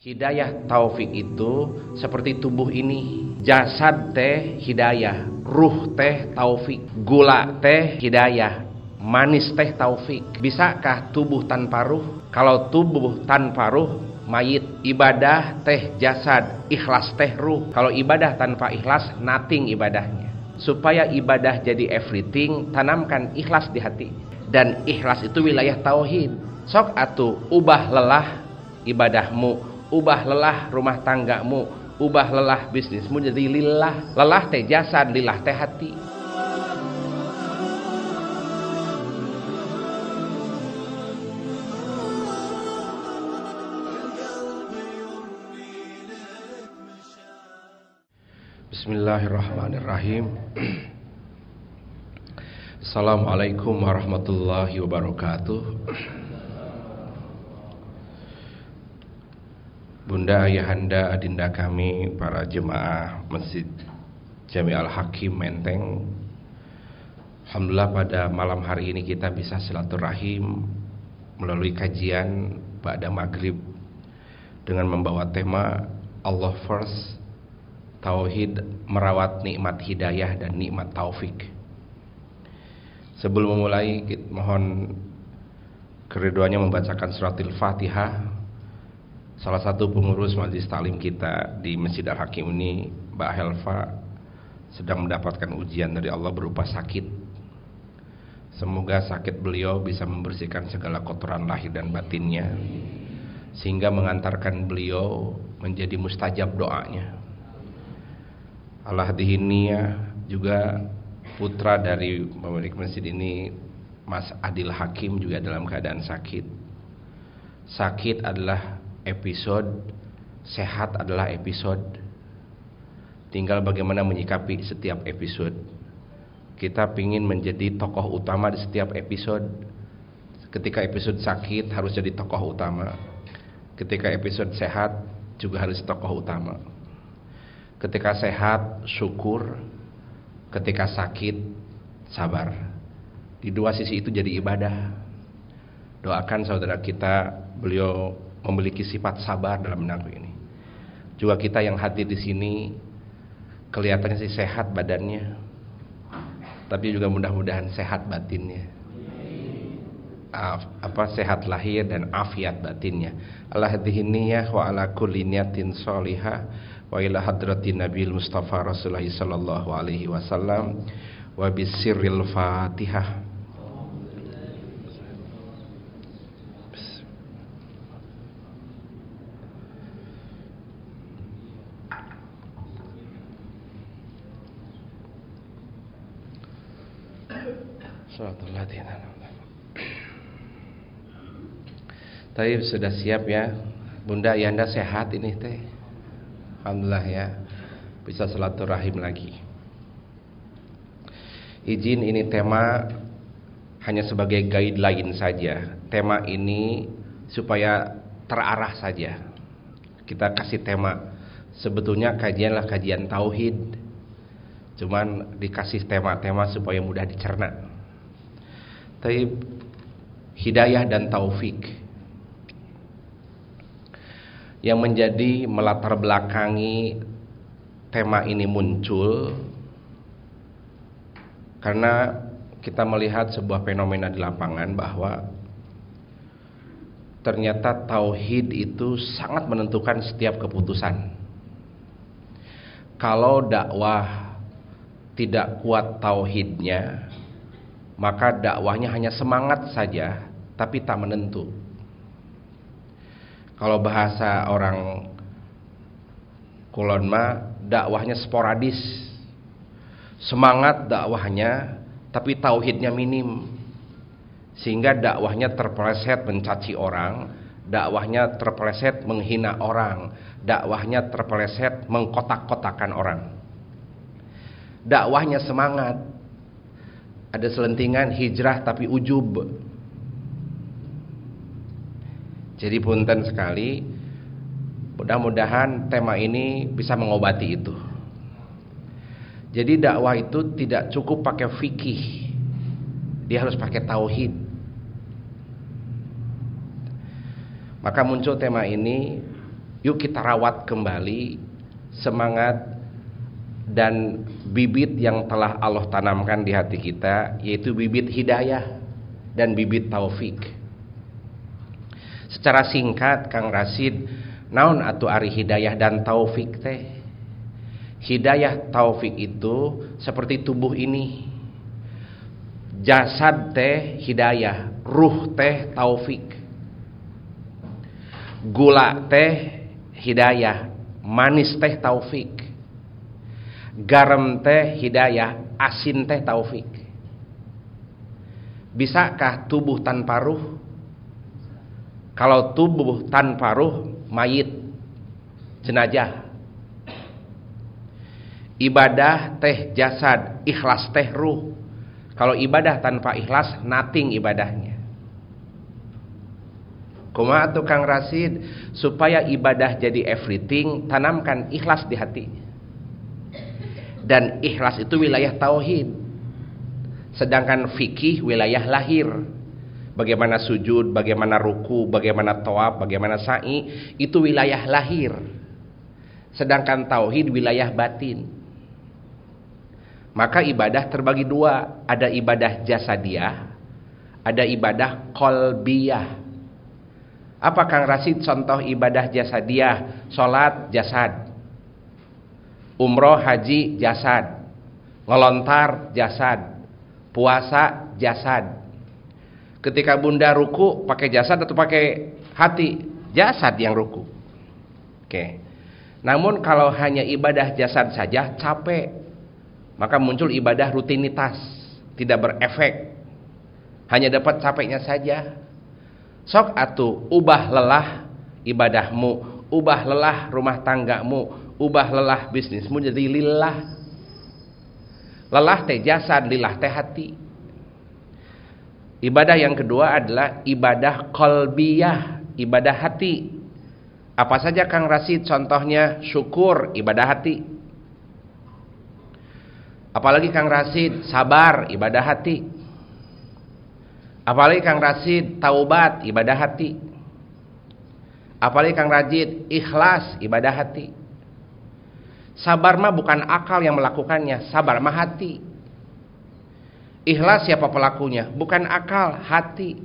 Hidayah taufik itu seperti tubuh ini. Jasad teh hidayah, ruh teh taufik, gula teh hidayah, manis teh taufik. Bisakah tubuh tanpa ruh? Kalau tubuh tanpa ruh, mayit. Ibadah teh jasad, ikhlas teh ruh. Kalau ibadah tanpa ikhlas, nothing ibadahnya. Supaya ibadah jadi everything, tanamkan ikhlas di hati. Dan ikhlas itu wilayah tauhid. Sok atu ubah lelah ibadahmu ubah lelah rumah tanggamu ubah lelah bisnismu jadi lillah lelah teh jasad lillah teh hati Bismillahirrahmanirrahim Assalamualaikum warahmatullahi wabarakatuh Bunda Ayahanda Adinda kami para jemaah Masjid Jami Al Hakim Menteng Alhamdulillah pada malam hari ini kita bisa silaturahim melalui kajian pada maghrib dengan membawa tema Allah First Tauhid merawat nikmat hidayah dan nikmat taufik. Sebelum memulai, kita mohon keriduannya membacakan suratil Fatihah salah satu pengurus majlis talim kita di Masjid Al Hakim ini Mbak Helva sedang mendapatkan ujian dari Allah berupa sakit. Semoga sakit beliau bisa membersihkan segala kotoran lahir dan batinnya sehingga mengantarkan beliau menjadi mustajab doanya. Allah dihiniya juga putra dari pemilik masjid ini Mas Adil Hakim juga dalam keadaan sakit. Sakit adalah episode sehat adalah episode tinggal bagaimana menyikapi setiap episode kita ingin menjadi tokoh utama di setiap episode ketika episode sakit harus jadi tokoh utama ketika episode sehat juga harus tokoh utama ketika sehat syukur ketika sakit sabar di dua sisi itu jadi ibadah doakan saudara kita beliau memiliki sifat sabar dalam menanggung ini. Juga kita yang hadir di sini kelihatannya sih sehat badannya, tapi juga mudah-mudahan sehat batinnya. Af, apa sehat lahir dan afiat batinnya. Allah dihiniyah wa ala kulli niyatin solihah wa ila hadratin nabiyil Mustafa Rasulullah sallallahu alaihi wasallam wa bisirril Fatihah. Madinah. Tapi sudah siap ya, Bunda Yanda ya sehat ini teh. Alhamdulillah ya, bisa silaturahim lagi. Izin ini tema hanya sebagai guide lain saja. Tema ini supaya terarah saja. Kita kasih tema. Sebetulnya kajianlah kajian tauhid. Cuman dikasih tema-tema supaya mudah dicerna. Taib hidayah dan taufik yang menjadi melatar belakangi tema ini muncul karena kita melihat sebuah fenomena di lapangan bahwa ternyata tauhid itu sangat menentukan setiap keputusan. Kalau dakwah tidak kuat tauhidnya, maka dakwahnya hanya semangat saja tapi tak menentu. Kalau bahasa orang kulonma, dakwahnya sporadis. Semangat dakwahnya tapi tauhidnya minim. Sehingga dakwahnya terpeleset mencaci orang, dakwahnya terpeleset menghina orang, dakwahnya terpeleset mengkotak-kotakan orang. Dakwahnya semangat ada selentingan hijrah tapi ujub jadi punten sekali mudah-mudahan tema ini bisa mengobati itu jadi dakwah itu tidak cukup pakai fikih dia harus pakai tauhid maka muncul tema ini yuk kita rawat kembali semangat dan bibit yang telah Allah tanamkan di hati kita yaitu bibit hidayah dan bibit taufik. Secara singkat Kang Rasid naon atau ari hidayah dan taufik teh? Hidayah taufik itu seperti tubuh ini. Jasad teh hidayah, ruh teh taufik. Gula teh hidayah, manis teh taufik garam teh hidayah, asin teh taufik. Bisakah tubuh tanpa ruh? Kalau tubuh tanpa ruh, mayit, jenajah. Ibadah teh jasad, ikhlas teh ruh. Kalau ibadah tanpa ikhlas, nothing ibadahnya. Kuma tukang Rasid, supaya ibadah jadi everything, tanamkan ikhlas di hatinya. Dan ikhlas itu wilayah tauhid. Sedangkan fikih wilayah lahir. Bagaimana sujud, bagaimana ruku, bagaimana toab, bagaimana sa'i, itu wilayah lahir. Sedangkan tauhid wilayah batin. Maka ibadah terbagi dua, ada ibadah jasadiah, ada ibadah kolbiyah. Apa Kang Rasid contoh ibadah jasadiah? Salat jasad umroh haji jasad ngelontar jasad puasa jasad ketika bunda ruku pakai jasad atau pakai hati jasad yang ruku oke namun kalau hanya ibadah jasad saja capek maka muncul ibadah rutinitas tidak berefek hanya dapat capeknya saja sok atu ubah lelah ibadahmu ubah lelah rumah tanggamu ubah lelah bisnismu jadi lillah lelah teh jasad lillah teh hati ibadah yang kedua adalah ibadah kolbiyah ibadah hati apa saja Kang Rasid contohnya syukur ibadah hati apalagi Kang Rasid sabar ibadah hati apalagi Kang Rasid taubat ibadah hati apalagi Kang Rajid ikhlas ibadah hati Sabar mah bukan akal yang melakukannya, sabar mah hati. Ikhlas siapa pelakunya? Bukan akal, hati.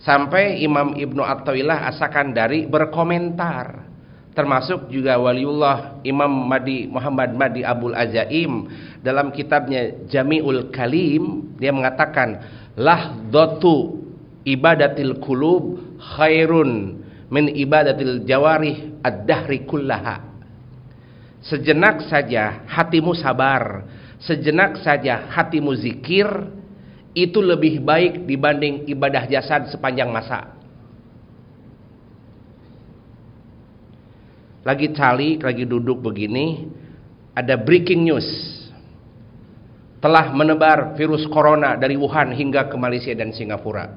Sampai Imam Ibnu at asalkan asakan dari berkomentar termasuk juga waliullah Imam Madi Muhammad Madi Abul Azaim dalam kitabnya Jami'ul Kalim dia mengatakan lahdatu ibadatil kulub khairun min ibadatil jawarih ad-dahri kullaha. Sejenak saja hatimu sabar, sejenak saja hatimu zikir, itu lebih baik dibanding ibadah jasad sepanjang masa. Lagi cali, lagi duduk begini, ada breaking news. Telah menebar virus corona dari Wuhan hingga ke Malaysia dan Singapura.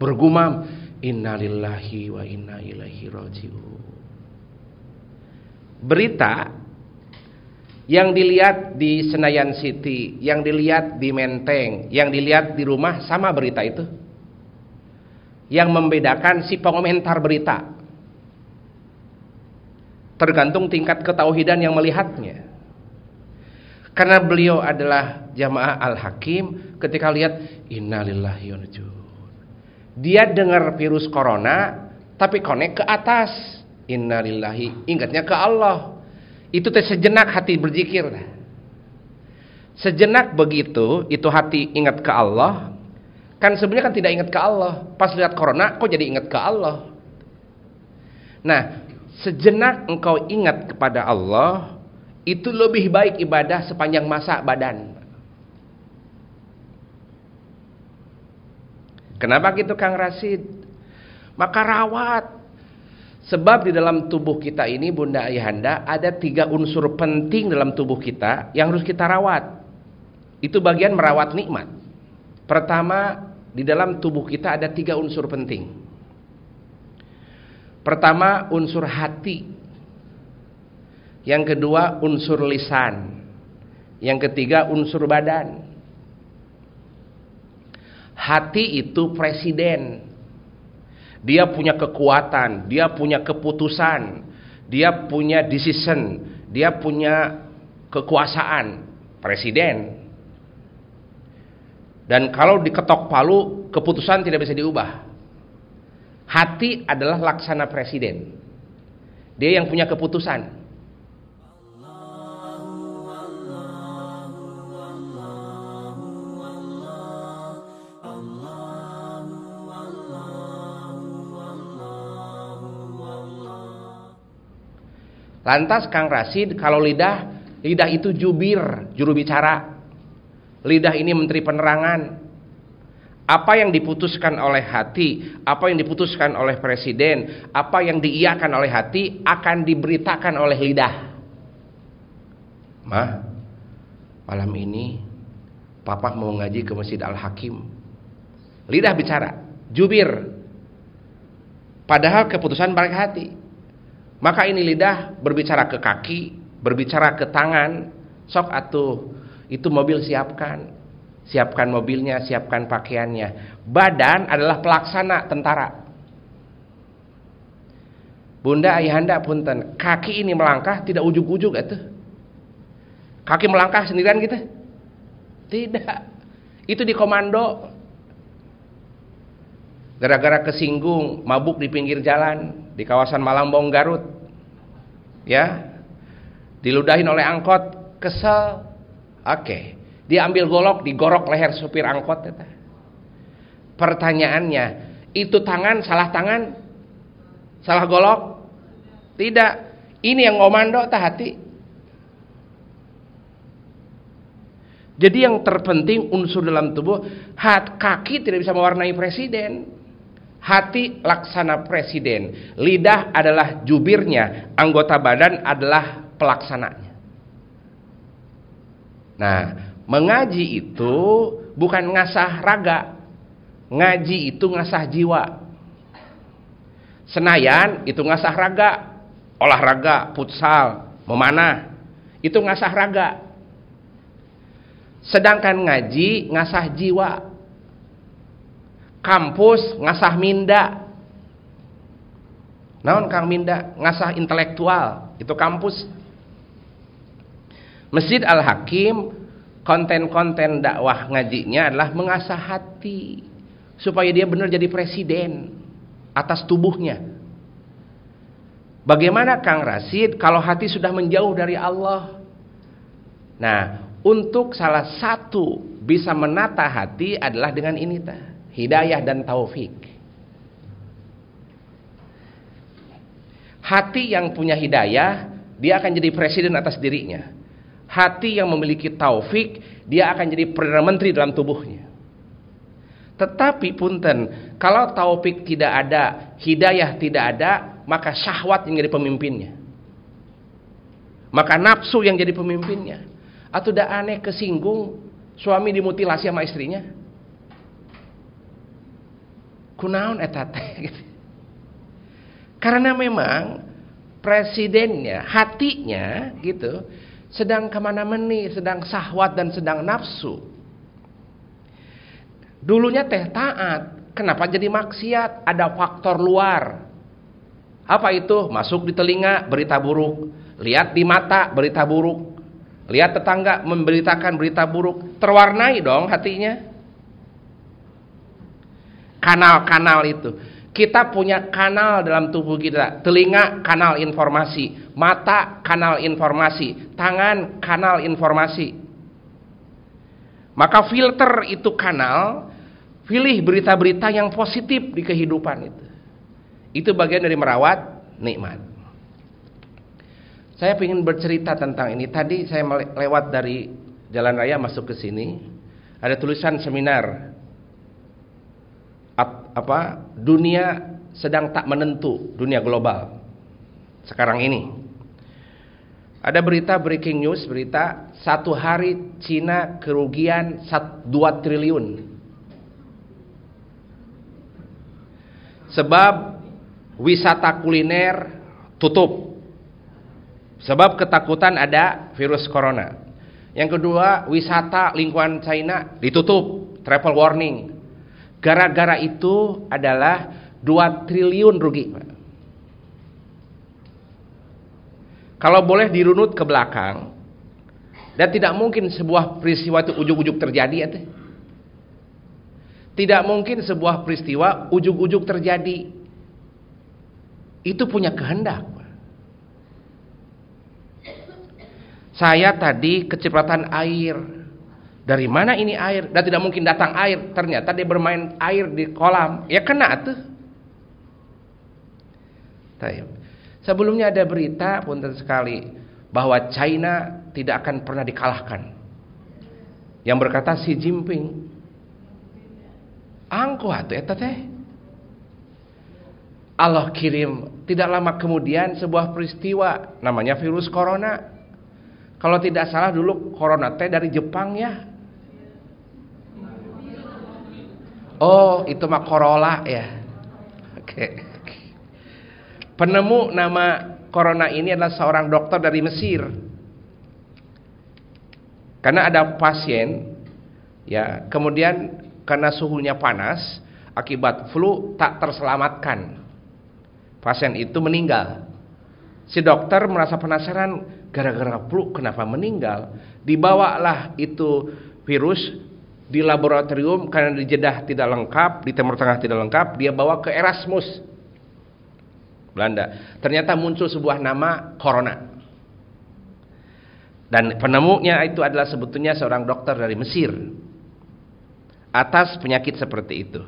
Bergumam, Innalillahi wa inna ilaihi raji'un. Berita yang dilihat di Senayan City, yang dilihat di Menteng, yang dilihat di rumah sama berita itu. Yang membedakan si pengomentar berita. Tergantung tingkat ketauhidan yang melihatnya. Karena beliau adalah jamaah al-hakim ketika lihat innalillahi wa dia dengar virus corona tapi konek ke atas. Innalillahi, ingatnya ke Allah. Itu teh sejenak hati berzikir. Sejenak begitu, itu hati ingat ke Allah. Kan sebenarnya kan tidak ingat ke Allah. Pas lihat corona, kok jadi ingat ke Allah. Nah, sejenak engkau ingat kepada Allah, itu lebih baik ibadah sepanjang masa badan. Kenapa gitu Kang Rasid? Maka rawat. Sebab di dalam tubuh kita ini Bunda Ayahanda ada tiga unsur penting dalam tubuh kita yang harus kita rawat. Itu bagian merawat nikmat. Pertama, di dalam tubuh kita ada tiga unsur penting. Pertama, unsur hati. Yang kedua, unsur lisan. Yang ketiga, unsur badan. Hati itu presiden. Dia punya kekuatan, dia punya keputusan, dia punya decision, dia punya kekuasaan, presiden. Dan kalau diketok palu, keputusan tidak bisa diubah. Hati adalah laksana presiden. Dia yang punya keputusan. Lantas Kang Rasid kalau lidah, lidah itu jubir, juru bicara. Lidah ini menteri penerangan. Apa yang diputuskan oleh hati, apa yang diputuskan oleh presiden, apa yang diiakan oleh hati akan diberitakan oleh lidah. Mah, malam ini papa mau ngaji ke Masjid Al-Hakim. Lidah bicara, jubir. Padahal keputusan balik hati. Maka ini lidah berbicara ke kaki, berbicara ke tangan, sok atuh itu mobil siapkan. Siapkan mobilnya, siapkan pakaiannya. Badan adalah pelaksana tentara. Bunda ayahanda punten, kaki ini melangkah tidak ujuk-ujuk itu? Ya kaki melangkah sendirian gitu? Tidak. Itu di komando gara-gara kesinggung mabuk di pinggir jalan di kawasan Malangbong Garut ya diludahin oleh angkot kesel oke diambil golok digorok leher supir angkot ya. pertanyaannya itu tangan salah tangan salah golok tidak ini yang ngomando tak hati jadi yang terpenting unsur dalam tubuh hat kaki tidak bisa mewarnai presiden Hati laksana presiden, lidah adalah jubirnya, anggota badan adalah pelaksananya. Nah, mengaji itu bukan ngasah raga. Ngaji itu ngasah jiwa. Senayan itu ngasah raga, olahraga, futsal, memanah. Itu ngasah raga. Sedangkan ngaji ngasah jiwa kampus ngasah minda naon Kang minda ngasah intelektual itu kampus Masjid Al-Hakim konten-konten dakwah ngajinya adalah mengasah hati supaya dia benar jadi presiden atas tubuhnya Bagaimana Kang Rasid kalau hati sudah menjauh dari Allah? Nah, untuk salah satu bisa menata hati adalah dengan ini tah hidayah dan taufik. Hati yang punya hidayah, dia akan jadi presiden atas dirinya. Hati yang memiliki taufik, dia akan jadi perdana menteri dalam tubuhnya. Tetapi punten, kalau taufik tidak ada, hidayah tidak ada, maka syahwat yang jadi pemimpinnya. Maka nafsu yang jadi pemimpinnya. Atau udah aneh kesinggung, suami dimutilasi sama istrinya kunaun etate gitu. karena memang presidennya hatinya gitu sedang kemana-meni sedang sahwat dan sedang nafsu dulunya teh taat kenapa jadi maksiat ada faktor luar apa itu masuk di telinga berita buruk lihat di mata berita buruk lihat tetangga memberitakan berita buruk terwarnai dong hatinya kanal-kanal itu. Kita punya kanal dalam tubuh kita, telinga kanal informasi, mata kanal informasi, tangan kanal informasi. Maka filter itu kanal, pilih berita-berita yang positif di kehidupan itu. Itu bagian dari merawat nikmat. Saya ingin bercerita tentang ini. Tadi saya lewat dari jalan raya masuk ke sini, ada tulisan seminar apa dunia sedang tak menentu dunia global sekarang ini ada berita breaking news berita satu hari Cina kerugian 2 triliun sebab wisata kuliner tutup sebab ketakutan ada virus corona yang kedua wisata lingkungan China ditutup travel warning Gara-gara itu adalah 2 triliun rugi. Kalau boleh dirunut ke belakang, dan tidak mungkin sebuah peristiwa itu ujuk-ujuk terjadi ya teh. Tidak mungkin sebuah peristiwa ujuk-ujuk terjadi. Itu punya kehendak. Saya tadi kecepatan air. Dari mana ini air? Dan tidak mungkin datang air. Ternyata dia bermain air di kolam. Ya kena tuh. Sebelumnya ada berita pun sekali bahwa China tidak akan pernah dikalahkan. Yang berkata Xi Jinping. Angkuh tuh. ya teh. Allah kirim tidak lama kemudian sebuah peristiwa namanya virus corona. Kalau tidak salah dulu corona teh dari Jepang ya. Oh, itu mah Corolla ya. Oke. Penemu nama corona ini adalah seorang dokter dari Mesir. Karena ada pasien ya, kemudian karena suhunya panas akibat flu tak terselamatkan. Pasien itu meninggal. Si dokter merasa penasaran gara-gara flu kenapa meninggal. Dibawalah itu virus di laboratorium karena di Jeddah tidak lengkap, di Timur Tengah tidak lengkap, dia bawa ke Erasmus. Belanda. Ternyata muncul sebuah nama corona. Dan penemunya itu adalah sebetulnya seorang dokter dari Mesir. Atas penyakit seperti itu.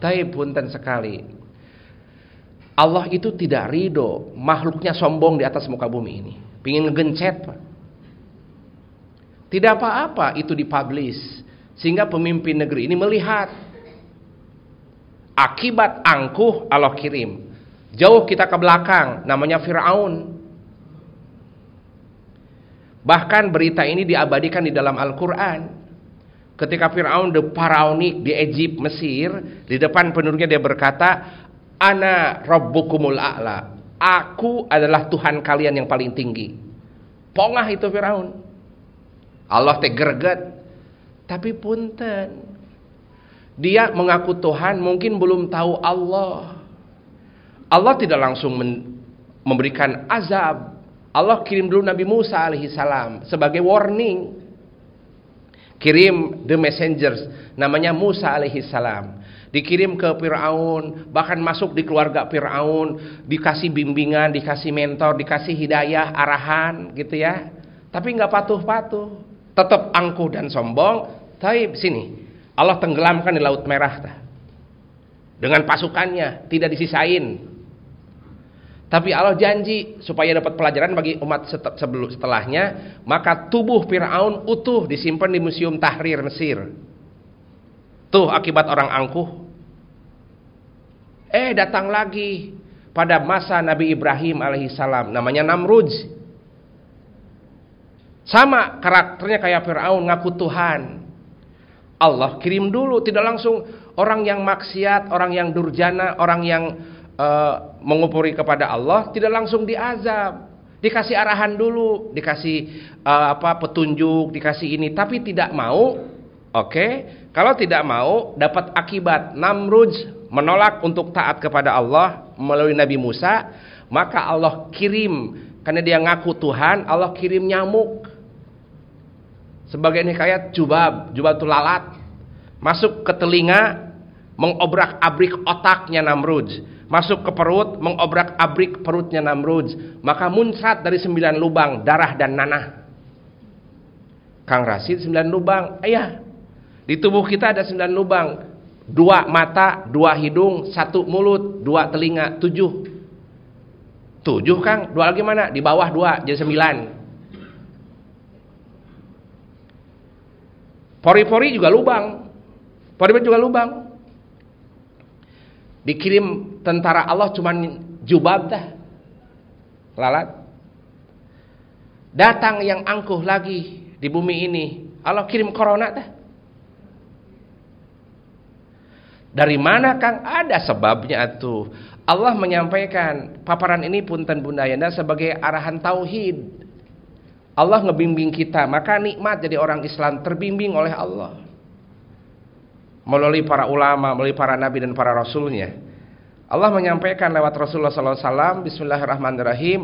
Tapi punten sekali. Allah itu tidak ridho makhluknya sombong di atas muka bumi ini. Pingin ngegencet Tidak apa-apa itu dipublish sehingga pemimpin negeri ini melihat akibat angkuh Allah kirim. Jauh kita ke belakang, namanya Firaun. Bahkan berita ini diabadikan di dalam Al-Qur'an. Ketika Firaun the Pharaonic di Egypt, Mesir, di depan penduduknya dia berkata, "Ana rabbukumul a'la." Aku adalah Tuhan kalian yang paling tinggi. Pongah itu Firaun. Allah teh tapi punten. Dia mengaku Tuhan mungkin belum tahu Allah. Allah tidak langsung memberikan azab. Allah kirim dulu Nabi Musa alaihi salam sebagai warning. Kirim the messengers namanya Musa alaihi salam. Dikirim ke Firaun, bahkan masuk di keluarga Firaun, dikasih bimbingan, dikasih mentor, dikasih hidayah, arahan gitu ya. Tapi nggak patuh-patuh tetap angkuh dan sombong, Taib sini. Allah tenggelamkan di Laut Merah. ta. Dengan pasukannya, tidak disisain. Tapi Allah janji supaya dapat pelajaran bagi umat sebelum setelahnya, maka tubuh Firaun utuh disimpan di Museum Tahrir Mesir. Tuh akibat orang angkuh. Eh datang lagi pada masa Nabi Ibrahim alaihissalam namanya Namruj. Sama karakternya kayak Firaun ngaku Tuhan. Allah kirim dulu, tidak langsung orang yang maksiat, orang yang durjana, orang yang uh, mengupuri kepada Allah tidak langsung diazab. Dikasih arahan dulu, dikasih uh, apa petunjuk, dikasih ini, tapi tidak mau. Oke, okay? kalau tidak mau dapat akibat Namruj menolak untuk taat kepada Allah melalui Nabi Musa, maka Allah kirim karena dia ngaku Tuhan, Allah kirim nyamuk Sebagian kayak jubab, jubab itu lalat. Masuk ke telinga, mengobrak-abrik otaknya Namruj. Masuk ke perut, mengobrak-abrik perutnya Namruj. Maka muncrat dari sembilan lubang, darah dan nanah. Kang Rasid sembilan lubang. Ayah, di tubuh kita ada sembilan lubang. Dua mata, dua hidung, satu mulut, dua telinga, tujuh. Tujuh Kang, dua lagi mana? Di bawah dua, jadi sembilan. Pori-pori juga lubang. Pori-pori juga lubang. Dikirim tentara Allah cuman jubab dah. Lalat. Datang yang angkuh lagi di bumi ini. Allah kirim corona dah. Dari mana Kang? Ada sebabnya tuh. Allah menyampaikan paparan ini punten bundayana sebagai arahan tauhid. Allah ngebimbing kita, maka nikmat jadi orang Islam terbimbing oleh Allah. Melalui para ulama, melalui para nabi dan para rasulnya. Allah menyampaikan lewat Rasulullah Sallallahu Alaihi Wasallam Bismillahirrahmanirrahim,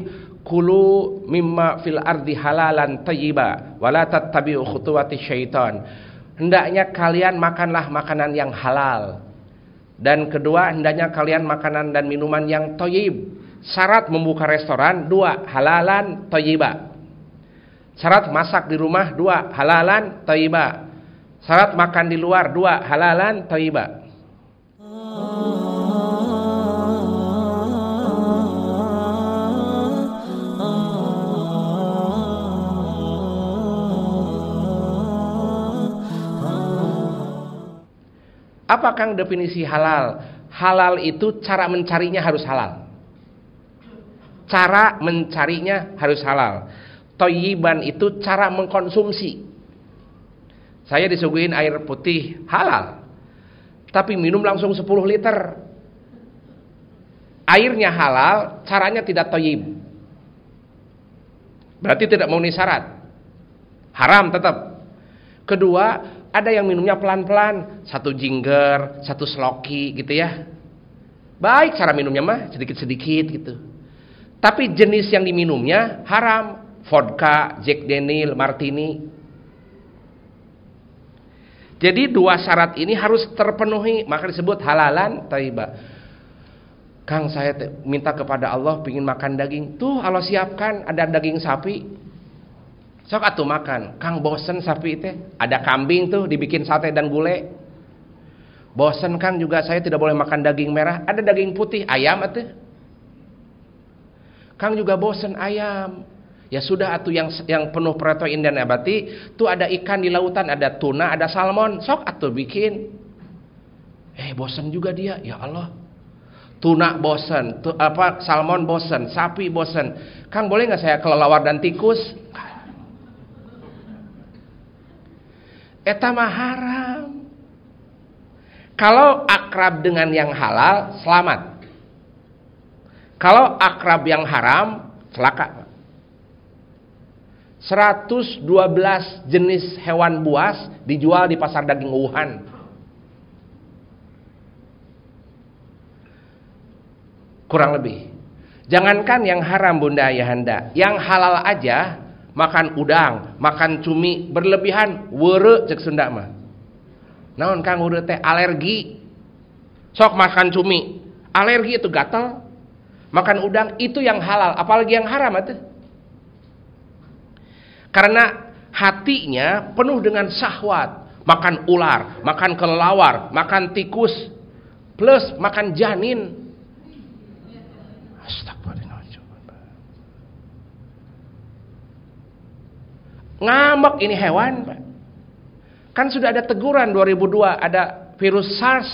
Kulu mimma fil ardi halalan tayyiba, la tattabi'u khutuwati syaitan. Hendaknya kalian makanlah makanan yang halal. Dan kedua, hendaknya kalian makanan dan minuman yang toyib. Syarat membuka restoran, dua, halalan toyibah Syarat masak di rumah dua, halalan, taiba. Syarat makan di luar dua, halalan, taiba. Apa Kang definisi halal? Halal itu cara mencarinya harus halal. Cara mencarinya harus halal. Toyiban itu cara mengkonsumsi. Saya disuguhin air putih halal. Tapi minum langsung 10 liter. Airnya halal, caranya tidak toyib. Berarti tidak memenuhi syarat. Haram tetap. Kedua, ada yang minumnya pelan-pelan. Satu jingger, satu sloki gitu ya. Baik cara minumnya mah, sedikit-sedikit gitu. Tapi jenis yang diminumnya haram, vodka, Jack Daniel, martini. Jadi dua syarat ini harus terpenuhi, maka disebut halalan taibah. Kang saya minta kepada Allah pingin makan daging. Tuh Allah siapkan ada daging sapi. Sok atuh makan. Kang bosen sapi itu, Ada kambing tuh dibikin sate dan gulai. Bosen Kang juga saya tidak boleh makan daging merah. Ada daging putih ayam atuh. Kang juga bosen ayam. Ya sudah atau yang yang penuh protein dan abadi tuh ada ikan di lautan, ada tuna, ada salmon, sok atau bikin. Eh bosan juga dia, ya Allah. Tuna bosan, tu, apa salmon bosan, sapi bosan. Kang boleh nggak saya kelelawar dan tikus? Eta mah haram. Kalau akrab dengan yang halal, selamat. Kalau akrab yang haram, celaka. 112 jenis hewan buas dijual di pasar daging Wuhan. Kurang lebih. Jangankan yang haram bunda ayahanda, yang halal aja makan udang, makan cumi berlebihan, were cek Sunda mah. Naon kang urut teh alergi. Sok makan cumi, alergi itu gatal. Makan udang itu yang halal, apalagi yang haram atuh. Karena hatinya penuh dengan syahwat, makan ular, makan kelelawar, makan tikus, plus makan janin. Ngambek ini hewan, Pak. Kan sudah ada teguran 2002 ada virus SARS.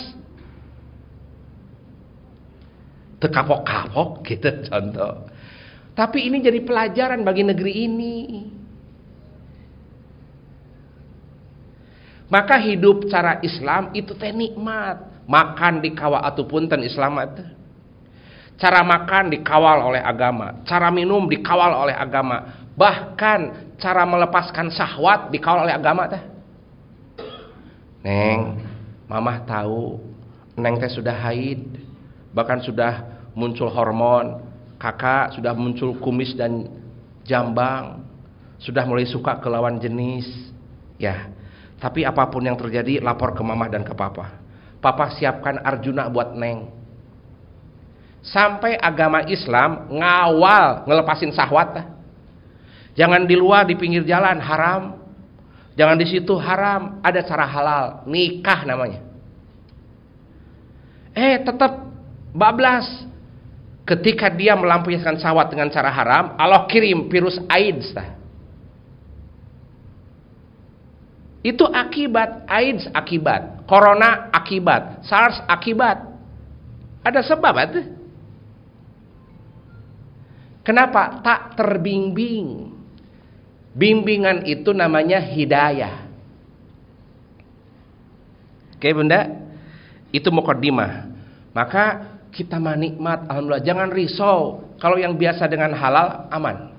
Tekapok-kapok gitu contoh. Tapi ini jadi pelajaran bagi negeri ini. maka hidup cara Islam itu teh nikmat makan dikawal ataupun ten Islam itu cara makan dikawal oleh agama cara minum dikawal oleh agama bahkan cara melepaskan syahwat dikawal oleh agama teh neng mamah tahu neng teh sudah haid bahkan sudah muncul hormon kakak sudah muncul kumis dan jambang sudah mulai suka ke lawan jenis ya tapi apapun yang terjadi, lapor ke mama dan ke papa. Papa siapkan Arjuna buat Neng. Sampai agama Islam ngawal ngelepasin sahwat. Jangan di luar, di pinggir jalan, haram. Jangan di situ haram, ada cara halal, nikah namanya. Eh, tetap bablas. Ketika dia melampiaskan sahwat dengan cara haram, Allah kirim virus AIDS. Tah. Itu akibat AIDS akibat, corona akibat, SARS akibat. Ada sebab itu. Kenapa tak terbimbing? Bimbingan itu namanya hidayah. Oke bunda, itu mukaddimah. Maka kita menikmat, alhamdulillah. Jangan risau. Kalau yang biasa dengan halal, aman.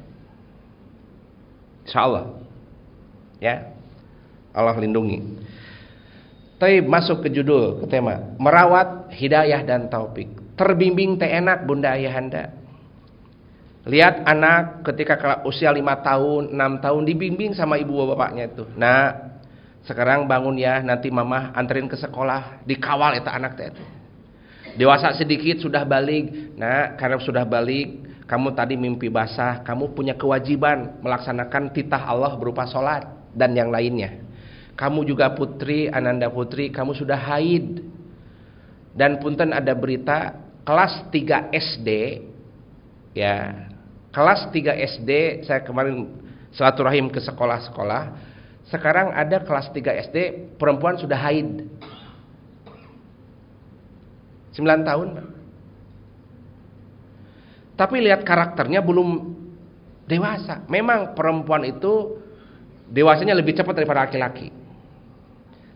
Insya Allah. Ya, Allah lindungi. Tapi masuk ke judul, ke tema. Merawat hidayah dan taufik. Terbimbing teh enak bunda ayahanda. Lihat anak ketika usia 5 tahun, 6 tahun dibimbing sama ibu bapaknya itu. Nah, sekarang bangun ya, nanti mama anterin ke sekolah, dikawal itu anak teh itu. Dewasa sedikit sudah balik. Nah, karena sudah balik, kamu tadi mimpi basah, kamu punya kewajiban melaksanakan titah Allah berupa sholat dan yang lainnya. Kamu juga putri, Ananda putri, kamu sudah haid. Dan punten ada berita kelas 3 SD ya. Kelas 3 SD saya kemarin silaturahim ke sekolah-sekolah. Sekarang ada kelas 3 SD perempuan sudah haid. 9 tahun, Tapi lihat karakternya belum dewasa. Memang perempuan itu dewasanya lebih cepat daripada laki-laki.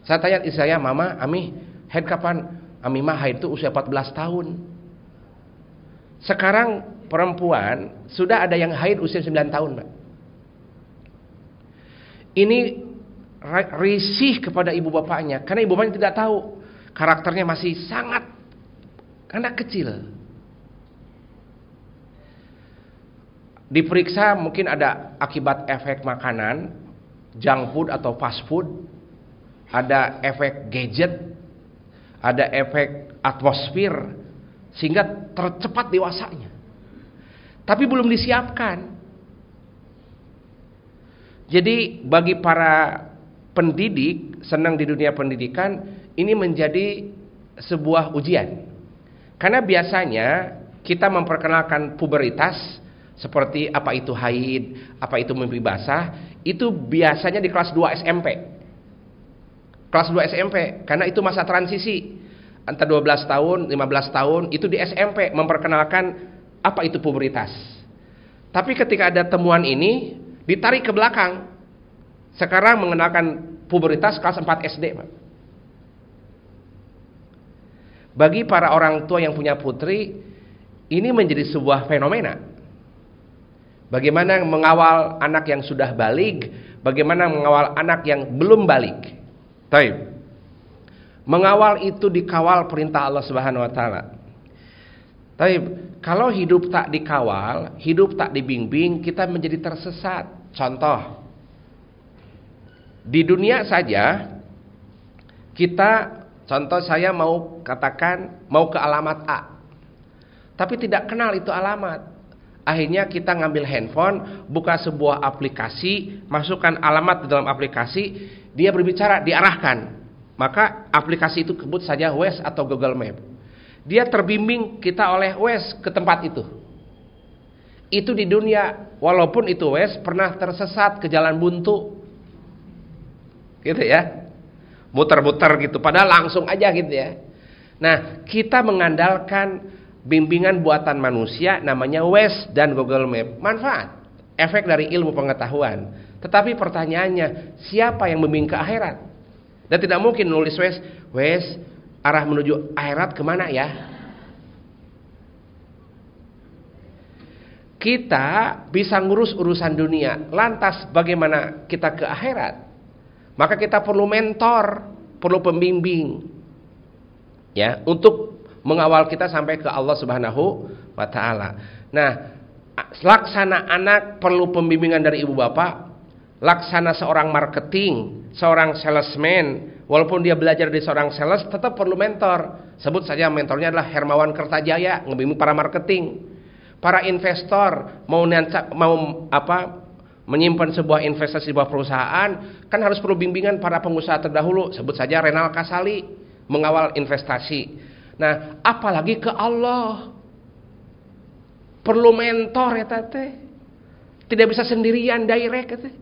Saya tanya istri saya, Mama, Ami, head kapan? Ami mah itu usia 14 tahun. Sekarang perempuan sudah ada yang haid usia 9 tahun, Mbak. Ini risih kepada ibu bapaknya karena ibu bapaknya tidak tahu karakternya masih sangat anak kecil. Diperiksa mungkin ada akibat efek makanan, junk food atau fast food, ada efek gadget, ada efek atmosfer, sehingga tercepat dewasanya. Tapi belum disiapkan. Jadi bagi para pendidik, senang di dunia pendidikan, ini menjadi sebuah ujian. Karena biasanya kita memperkenalkan puberitas seperti apa itu haid, apa itu mimpi basah, itu biasanya di kelas 2 SMP kelas 2 SMP karena itu masa transisi antara 12 tahun, 15 tahun itu di SMP memperkenalkan apa itu pubertas. Tapi ketika ada temuan ini ditarik ke belakang. Sekarang mengenalkan pubertas kelas 4 SD, Bagi para orang tua yang punya putri, ini menjadi sebuah fenomena. Bagaimana mengawal anak yang sudah balik, bagaimana mengawal anak yang belum balik. Taib. Mengawal itu dikawal perintah Allah Subhanahu wa taala. Tapi kalau hidup tak dikawal, hidup tak dibimbing, kita menjadi tersesat. Contoh, di dunia saja kita contoh saya mau katakan mau ke alamat A. Tapi tidak kenal itu alamat. Akhirnya kita ngambil handphone, buka sebuah aplikasi, masukkan alamat di dalam aplikasi, dia berbicara, diarahkan. Maka aplikasi itu kebut saja Waze atau Google Map. Dia terbimbing kita oleh Waze ke tempat itu. Itu di dunia, walaupun itu Waze pernah tersesat ke jalan buntu. Gitu ya. Muter-muter gitu, padahal langsung aja gitu ya. Nah, kita mengandalkan bimbingan buatan manusia namanya Waze dan Google Map. Manfaat, efek dari ilmu pengetahuan. Tetapi pertanyaannya, siapa yang membimbing ke akhirat? Dan tidak mungkin nulis wes, wes arah menuju akhirat kemana ya? Kita bisa ngurus urusan dunia, lantas bagaimana kita ke akhirat? Maka kita perlu mentor, perlu pembimbing. Ya, untuk mengawal kita sampai ke Allah Subhanahu wa taala. Nah, laksana anak perlu pembimbingan dari ibu bapak, laksana seorang marketing, seorang salesman, walaupun dia belajar dari seorang sales tetap perlu mentor. Sebut saja mentornya adalah Hermawan Kertajaya, ngebimbing para marketing. Para investor mau nanca, mau apa menyimpan sebuah investasi sebuah perusahaan kan harus perlu bimbingan para pengusaha terdahulu sebut saja Renal Kasali mengawal investasi nah apalagi ke Allah perlu mentor ya tete tidak bisa sendirian direct ya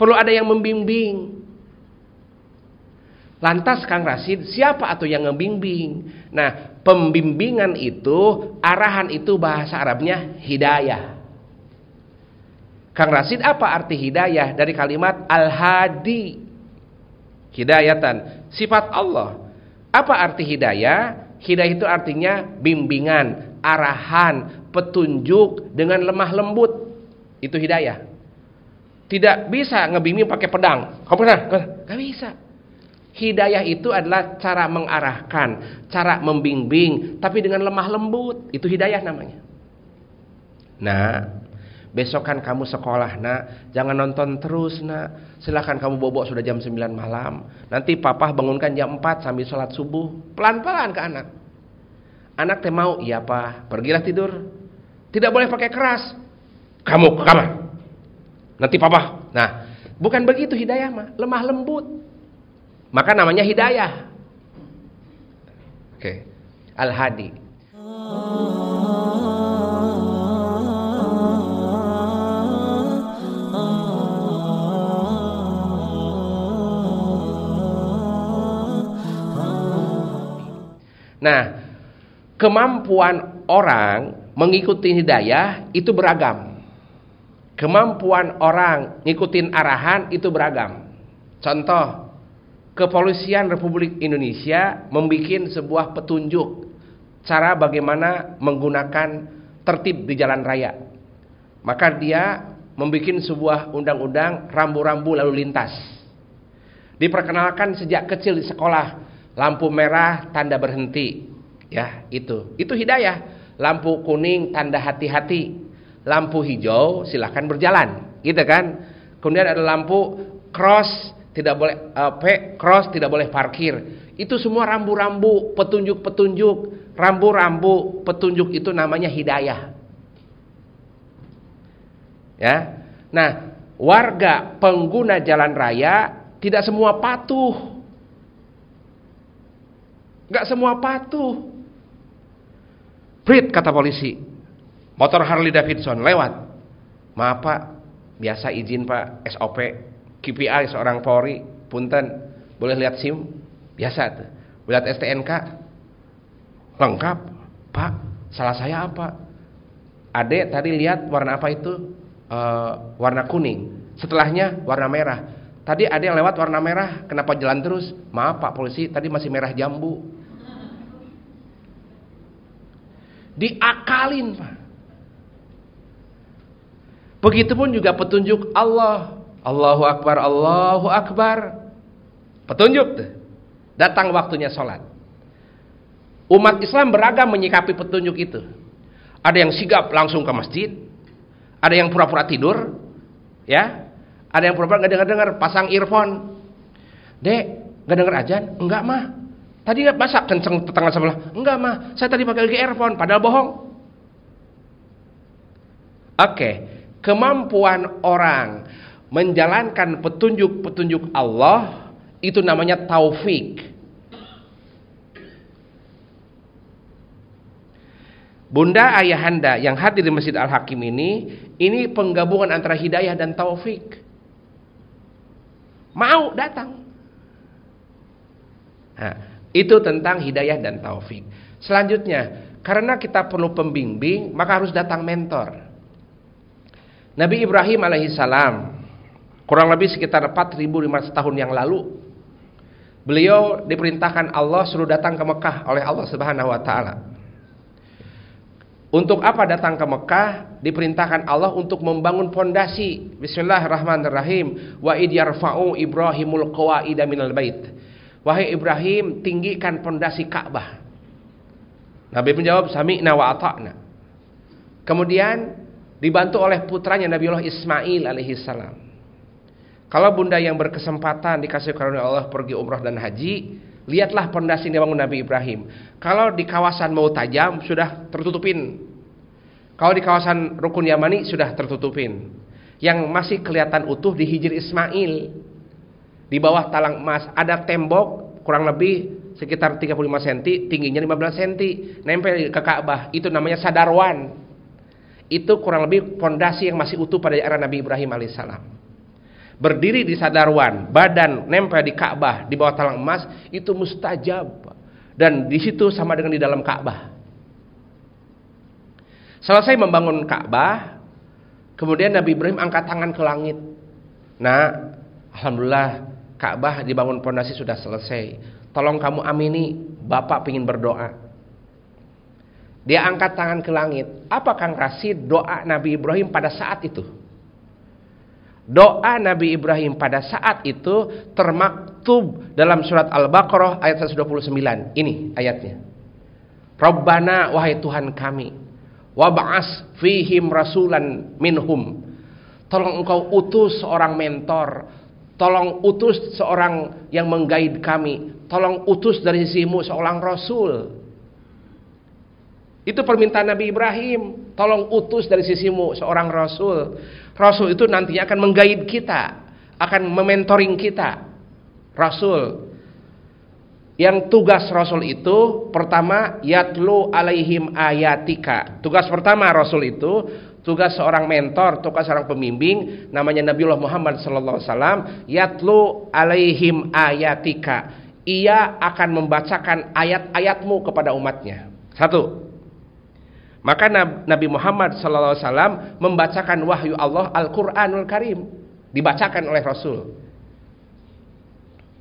Perlu ada yang membimbing. Lantas Kang Rasid, siapa atau yang membimbing? Nah, pembimbingan itu, arahan itu bahasa Arabnya hidayah. Kang Rasid apa arti hidayah dari kalimat al-hadi? Hidayatan, sifat Allah. Apa arti hidayah? Hidayah itu artinya bimbingan, arahan, petunjuk dengan lemah lembut. Itu hidayah. Tidak bisa ngebimbing pakai pedang. Kamu pernah? Gak bisa. Hidayah itu adalah cara mengarahkan, cara membimbing, tapi dengan lemah lembut. Itu hidayah namanya. Nah, besok kan kamu sekolah nak jangan nonton terus nak silahkan kamu bobok sudah jam 9 malam nanti papa bangunkan jam 4 sambil sholat subuh pelan-pelan ke anak anak teh mau iya pak pergilah tidur tidak boleh pakai keras kamu ke kamar Nanti papa. Nah, bukan begitu hidayah mah, lemah lembut. Maka namanya hidayah. Oke. Okay. Al-Hadi. Nah, kemampuan orang mengikuti hidayah itu beragam kemampuan orang ngikutin arahan itu beragam. Contoh, kepolisian Republik Indonesia membuat sebuah petunjuk cara bagaimana menggunakan tertib di jalan raya. Maka dia membuat sebuah undang-undang rambu-rambu lalu lintas. Diperkenalkan sejak kecil di sekolah, lampu merah tanda berhenti. Ya, itu. Itu hidayah. Lampu kuning tanda hati-hati lampu hijau silahkan berjalan gitu kan kemudian ada lampu cross tidak boleh uh, P cross tidak boleh parkir itu semua rambu-rambu petunjuk-petunjuk rambu-rambu petunjuk itu namanya hidayah ya nah warga pengguna jalan raya tidak semua patuh nggak semua patuh prit kata polisi motor Harley Davidson lewat maaf pak biasa izin pak SOP KPI seorang Polri punten boleh lihat SIM biasa tuh lihat STNK lengkap pak salah saya apa adek tadi lihat warna apa itu e, warna kuning setelahnya warna merah tadi ada yang lewat warna merah kenapa jalan terus maaf pak polisi tadi masih merah jambu diakalin pak Begitupun juga petunjuk Allah. Allahu Akbar, Allahu Akbar. Petunjuk tuh. Datang waktunya sholat. Umat Islam beragam menyikapi petunjuk itu. Ada yang sigap langsung ke masjid. Ada yang pura-pura tidur. Ya. Ada yang pura-pura gak dengar-dengar. Pasang earphone. Dek, nggak dengar ajan? Enggak mah. Tadi nggak basah kenceng tetangga sebelah. Enggak mah, saya tadi pakai earphone. Padahal bohong. Oke. Okay kemampuan orang menjalankan petunjuk-petunjuk Allah itu namanya taufik. Bunda ayahanda yang hadir di Masjid Al-Hakim ini, ini penggabungan antara hidayah dan taufik. Mau datang. Nah, itu tentang hidayah dan taufik. Selanjutnya, karena kita perlu pembimbing, maka harus datang mentor. Nabi Ibrahim alaihissalam kurang lebih sekitar 4.500 tahun yang lalu beliau diperintahkan Allah suruh datang ke Mekah oleh Allah Subhanahu wa taala. Untuk apa datang ke Mekah? Diperintahkan Allah untuk membangun pondasi. Bismillahirrahmanirrahim. Wa id yarfa'u Ibrahimul qawaida minal bait. Wahai Ibrahim, tinggikan pondasi Ka'bah. Nabi menjawab, "Sami'na wa ata'na." Kemudian dibantu oleh putranya Nabi Allah Ismail alaihi salam. Kalau bunda yang berkesempatan dikasih karunia Allah pergi umrah dan haji, lihatlah pondasi yang dibangun Nabi Ibrahim. Kalau di kawasan mau tajam sudah tertutupin. Kalau di kawasan Rukun Yamani sudah tertutupin. Yang masih kelihatan utuh di Hijir Ismail. Di bawah talang emas ada tembok kurang lebih sekitar 35 cm, tingginya 15 cm, nempel ke Ka'bah. Itu namanya sadarwan itu kurang lebih fondasi yang masih utuh pada era Nabi Ibrahim alaihissalam. Berdiri di sadarwan, badan nempel di Ka'bah di bawah talang emas itu mustajab dan di situ sama dengan di dalam Ka'bah. Selesai membangun Ka'bah, kemudian Nabi Ibrahim angkat tangan ke langit. Nah, alhamdulillah Ka'bah dibangun fondasi sudah selesai. Tolong kamu amini, Bapak ingin berdoa. Dia angkat tangan ke langit. Apa Kang Rasid doa Nabi Ibrahim pada saat itu? Doa Nabi Ibrahim pada saat itu termaktub dalam surat Al-Baqarah ayat 129. Ini ayatnya. Rabbana wahai Tuhan kami, wab'as fihim rasulan minhum. Tolong engkau utus seorang mentor, tolong utus seorang yang menggaid kami, tolong utus dari sisimu seorang rasul itu permintaan Nabi Ibrahim. Tolong utus dari sisimu seorang rasul. Rasul itu nantinya akan menggait kita, akan mementoring kita. Rasul. Yang tugas rasul itu pertama yatlu alaihim ayatika. Tugas pertama rasul itu tugas seorang mentor, tugas seorang pembimbing namanya Nabiullah Muhammad sallallahu alaihi wasallam yatlu alaihim ayatika. Ia akan membacakan ayat-ayatmu kepada umatnya. Satu, maka Nabi Muhammad SAW membacakan wahyu Allah Al-Quranul Karim. Dibacakan oleh Rasul.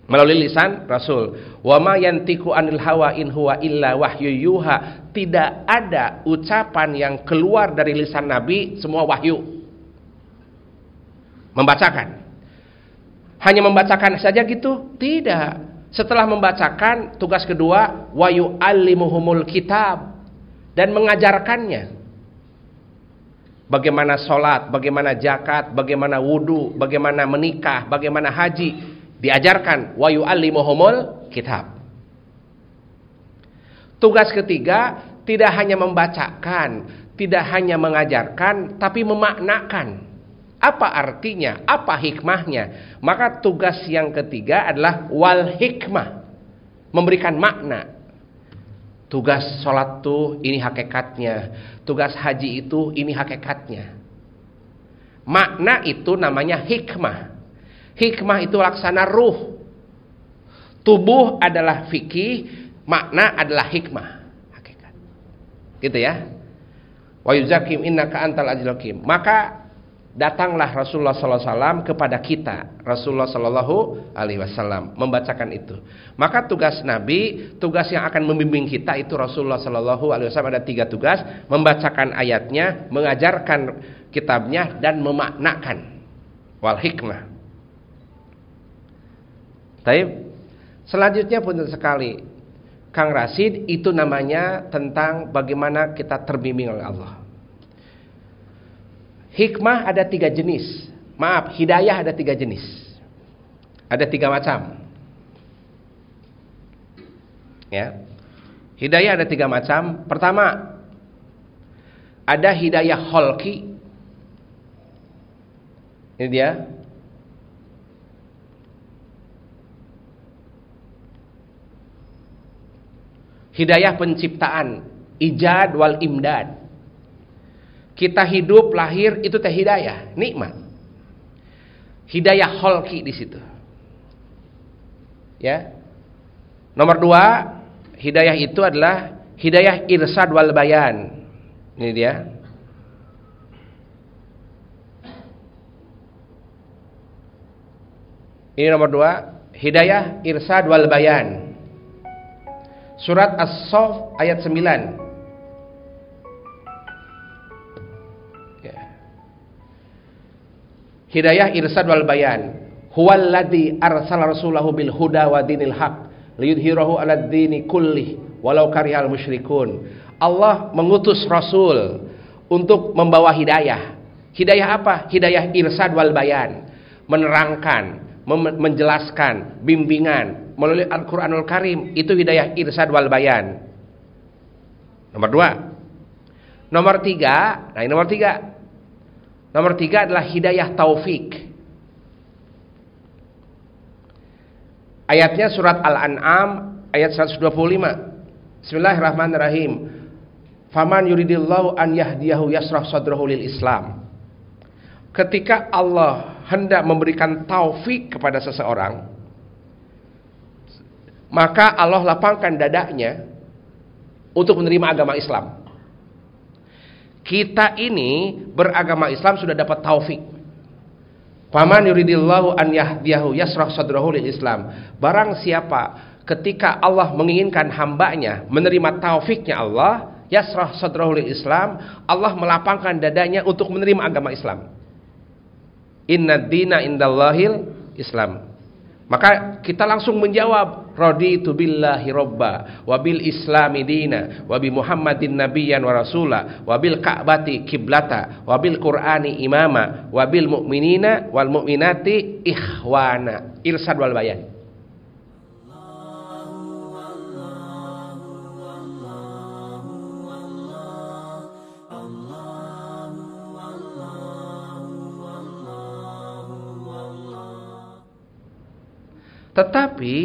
Melalui lisan Rasul. Wama yantiku anil hawa in huwa illa wahyu yuha. Tidak ada ucapan yang keluar dari lisan Nabi semua wahyu. Membacakan. Hanya membacakan saja gitu? Tidak. Setelah membacakan, tugas kedua, wayu alimuhumul kitab dan mengajarkannya. Bagaimana sholat, bagaimana jakat, bagaimana wudhu, bagaimana menikah, bagaimana haji. Diajarkan. Wayu alimuhumul kitab. Tugas ketiga, tidak hanya membacakan, tidak hanya mengajarkan, tapi memaknakan. Apa artinya? Apa hikmahnya? Maka tugas yang ketiga adalah wal hikmah. Memberikan makna, Tugas sholat tuh ini hakikatnya. Tugas haji itu ini hakikatnya. Makna itu namanya hikmah. Hikmah itu laksana ruh. Tubuh adalah fikih, makna adalah hikmah. Hakikat. Gitu ya. Wa yuzakim innaka antal ajlakim. Maka datanglah Rasulullah Sallallahu Alaihi Wasallam kepada kita Rasulullah Sallallahu Alaihi Wasallam membacakan itu maka tugas Nabi tugas yang akan membimbing kita itu Rasulullah Sallallahu Alaihi Wasallam ada tiga tugas membacakan ayatnya mengajarkan kitabnya dan memaknakan wal hikmah Taib selanjutnya pun sekali Kang Rasid itu namanya tentang bagaimana kita terbimbing oleh Allah Hikmah ada tiga jenis. Maaf, hidayah ada tiga jenis. Ada tiga macam. Ya. Hidayah ada tiga macam. Pertama, ada hidayah holki. Ini dia. Hidayah penciptaan, ijad wal imdad. Kita hidup, lahir itu teh hidayah, nikmat. Hidayah holki di situ. Ya. Nomor dua, hidayah itu adalah hidayah irsad wal bayan. Ini dia. Ini nomor dua, hidayah irsad wal bayan. Surat as sof ayat 9. Hidayah irsad wal bayan. Huwallazi arsala rasulahu bil huda wa dinil haq liyudhhirahu ala dini kullih walau karihal musyrikun. Allah mengutus rasul untuk membawa hidayah. Hidayah apa? Hidayah irsad wal bayan. Menerangkan, menjelaskan, bimbingan melalui Al-Qur'anul Karim itu hidayah irsad wal bayan. Nomor dua. Nomor tiga, nah ini nomor tiga. Nomor tiga adalah hidayah taufik. Ayatnya surat Al-An'am ayat 125. Bismillahirrahmanirrahim. Faman yuridillahu an yahdiyahu yasrah sadrahu lil Islam. Ketika Allah hendak memberikan taufik kepada seseorang, maka Allah lapangkan dadanya untuk menerima agama Islam kita ini beragama Islam sudah dapat taufik. Paman yuridillahu an yahdiyahu yasrah sadrahu lil Islam. Barang siapa ketika Allah menginginkan hambanya menerima taufiknya Allah, yasrah sadrahu lil Islam, Allah melapangkan dadanya untuk menerima agama Islam. Inna dina indallahil Islam. Maka kita langsung menjawab raditu billahi robba wabil islami dina wabi muhammadin Nabiyan wa rasula wabil ka'bati kiblata wabil qur'ani imama wabil mu'minina wal mu'minati ikhwana irsad wal bayan Tetapi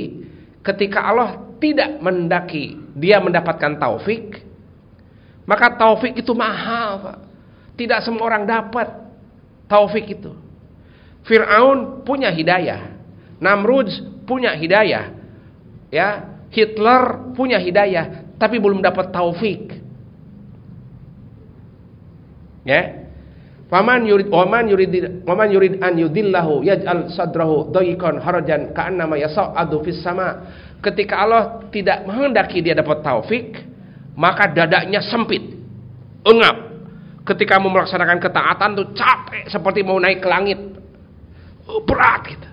ketika Allah tidak mendaki dia mendapatkan taufik, maka taufik itu mahal, Pak. Tidak semua orang dapat taufik itu. Firaun punya hidayah, Namrud punya hidayah, ya, Hitler punya hidayah, tapi belum dapat taufik. Ya. Faman yurid waman yurid waman yurid an yudillahu yaj'al sadrahu dayikan harajan ka'annama yas'adu fis sama. Ketika Allah tidak menghendaki dia dapat taufik, maka dadanya sempit, engap. Ketika mau melaksanakan ketaatan tuh capek seperti mau naik ke langit. Oh, berat gitu.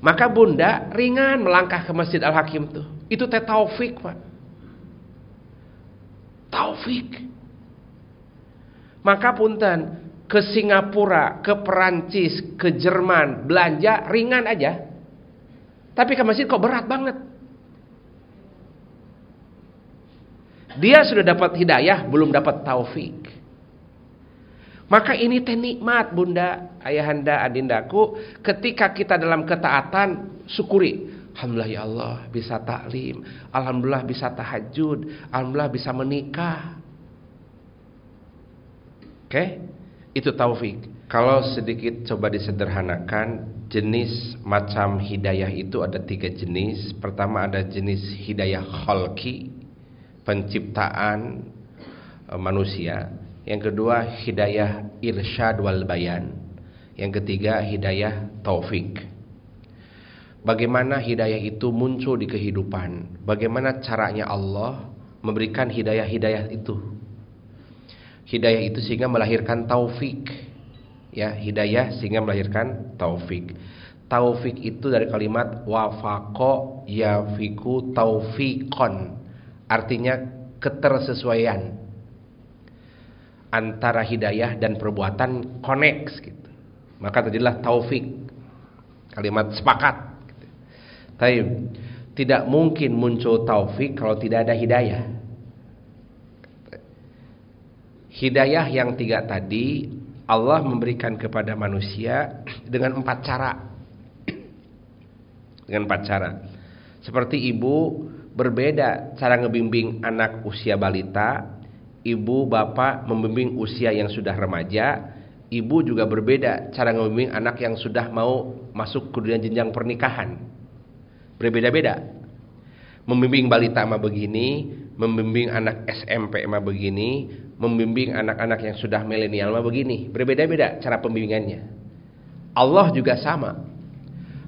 Maka bunda ringan melangkah ke Masjid Al-Hakim tuh. Itu teh taufik, Pak. Taufik. Maka punten ke Singapura, ke Perancis, ke Jerman, belanja ringan aja. Tapi ke masjid kok berat banget. Dia sudah dapat hidayah, belum dapat taufik. Maka ini teh nikmat bunda, ayahanda, adindaku. Ketika kita dalam ketaatan, syukuri. Alhamdulillah ya Allah bisa taklim. Alhamdulillah bisa tahajud. Alhamdulillah bisa menikah okay? itu taufik kalau sedikit coba disederhanakan jenis macam hidayah itu ada tiga jenis pertama ada jenis hidayah kholki penciptaan e, manusia yang kedua hidayah irsyad wal bayan yang ketiga hidayah taufik bagaimana hidayah itu muncul di kehidupan bagaimana caranya Allah memberikan hidayah-hidayah itu hidayah itu sehingga melahirkan taufik ya hidayah sehingga melahirkan taufik taufik itu dari kalimat wafako yafiku taufikon artinya ketersesuaian antara hidayah dan perbuatan koneks gitu maka terjadilah taufik kalimat sepakat gitu. tapi tidak mungkin muncul taufik kalau tidak ada hidayah Hidayah yang tiga tadi Allah memberikan kepada manusia dengan empat cara. Dengan empat cara. Seperti ibu berbeda cara ngebimbing anak usia balita, ibu bapak membimbing usia yang sudah remaja, ibu juga berbeda cara ngebimbing anak yang sudah mau masuk ke dunia jenjang pernikahan. Berbeda-beda. Membimbing balita sama begini, membimbing anak SMP mah begini, membimbing anak-anak yang sudah milenial mah begini. Berbeda-beda cara pembimbingannya. Allah juga sama.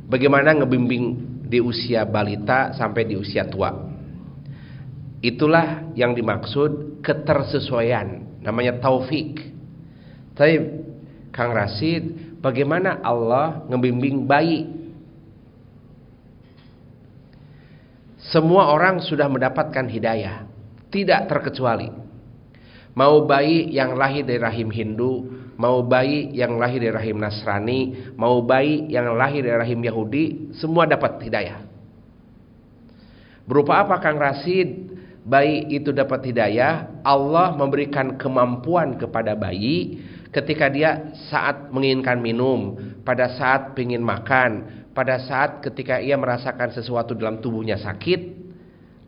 Bagaimana ngebimbing di usia balita sampai di usia tua. Itulah yang dimaksud ketersesuaian, namanya taufik. Tapi Kang Rasid, bagaimana Allah ngebimbing bayi Semua orang sudah mendapatkan hidayah, tidak terkecuali. Mau bayi yang lahir dari rahim Hindu, mau bayi yang lahir dari rahim Nasrani, mau bayi yang lahir dari rahim Yahudi, semua dapat hidayah. Berupa apa Kang Rasid? Bayi itu dapat hidayah, Allah memberikan kemampuan kepada bayi ketika dia saat menginginkan minum, pada saat ingin makan, pada saat ketika ia merasakan sesuatu dalam tubuhnya sakit,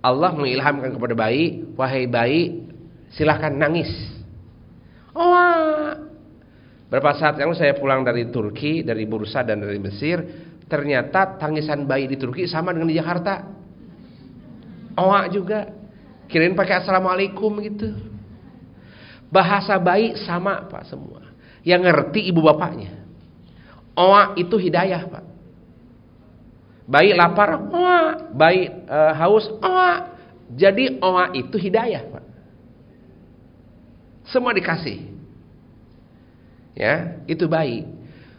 Allah mengilhamkan kepada bayi, wahai bayi, silahkan nangis. Oh, berapa saat yang saya pulang dari Turki, dari Bursa dan dari Mesir, ternyata tangisan bayi di Turki sama dengan di Jakarta. Oh, juga, kirain pakai assalamualaikum gitu. Bahasa bayi sama pak semua, yang ngerti ibu bapaknya. Oh, itu hidayah pak. Baik lapar, oa. Baik e, haus, oa. Jadi oa itu hidayah, Pak. Semua dikasih. Ya, itu baik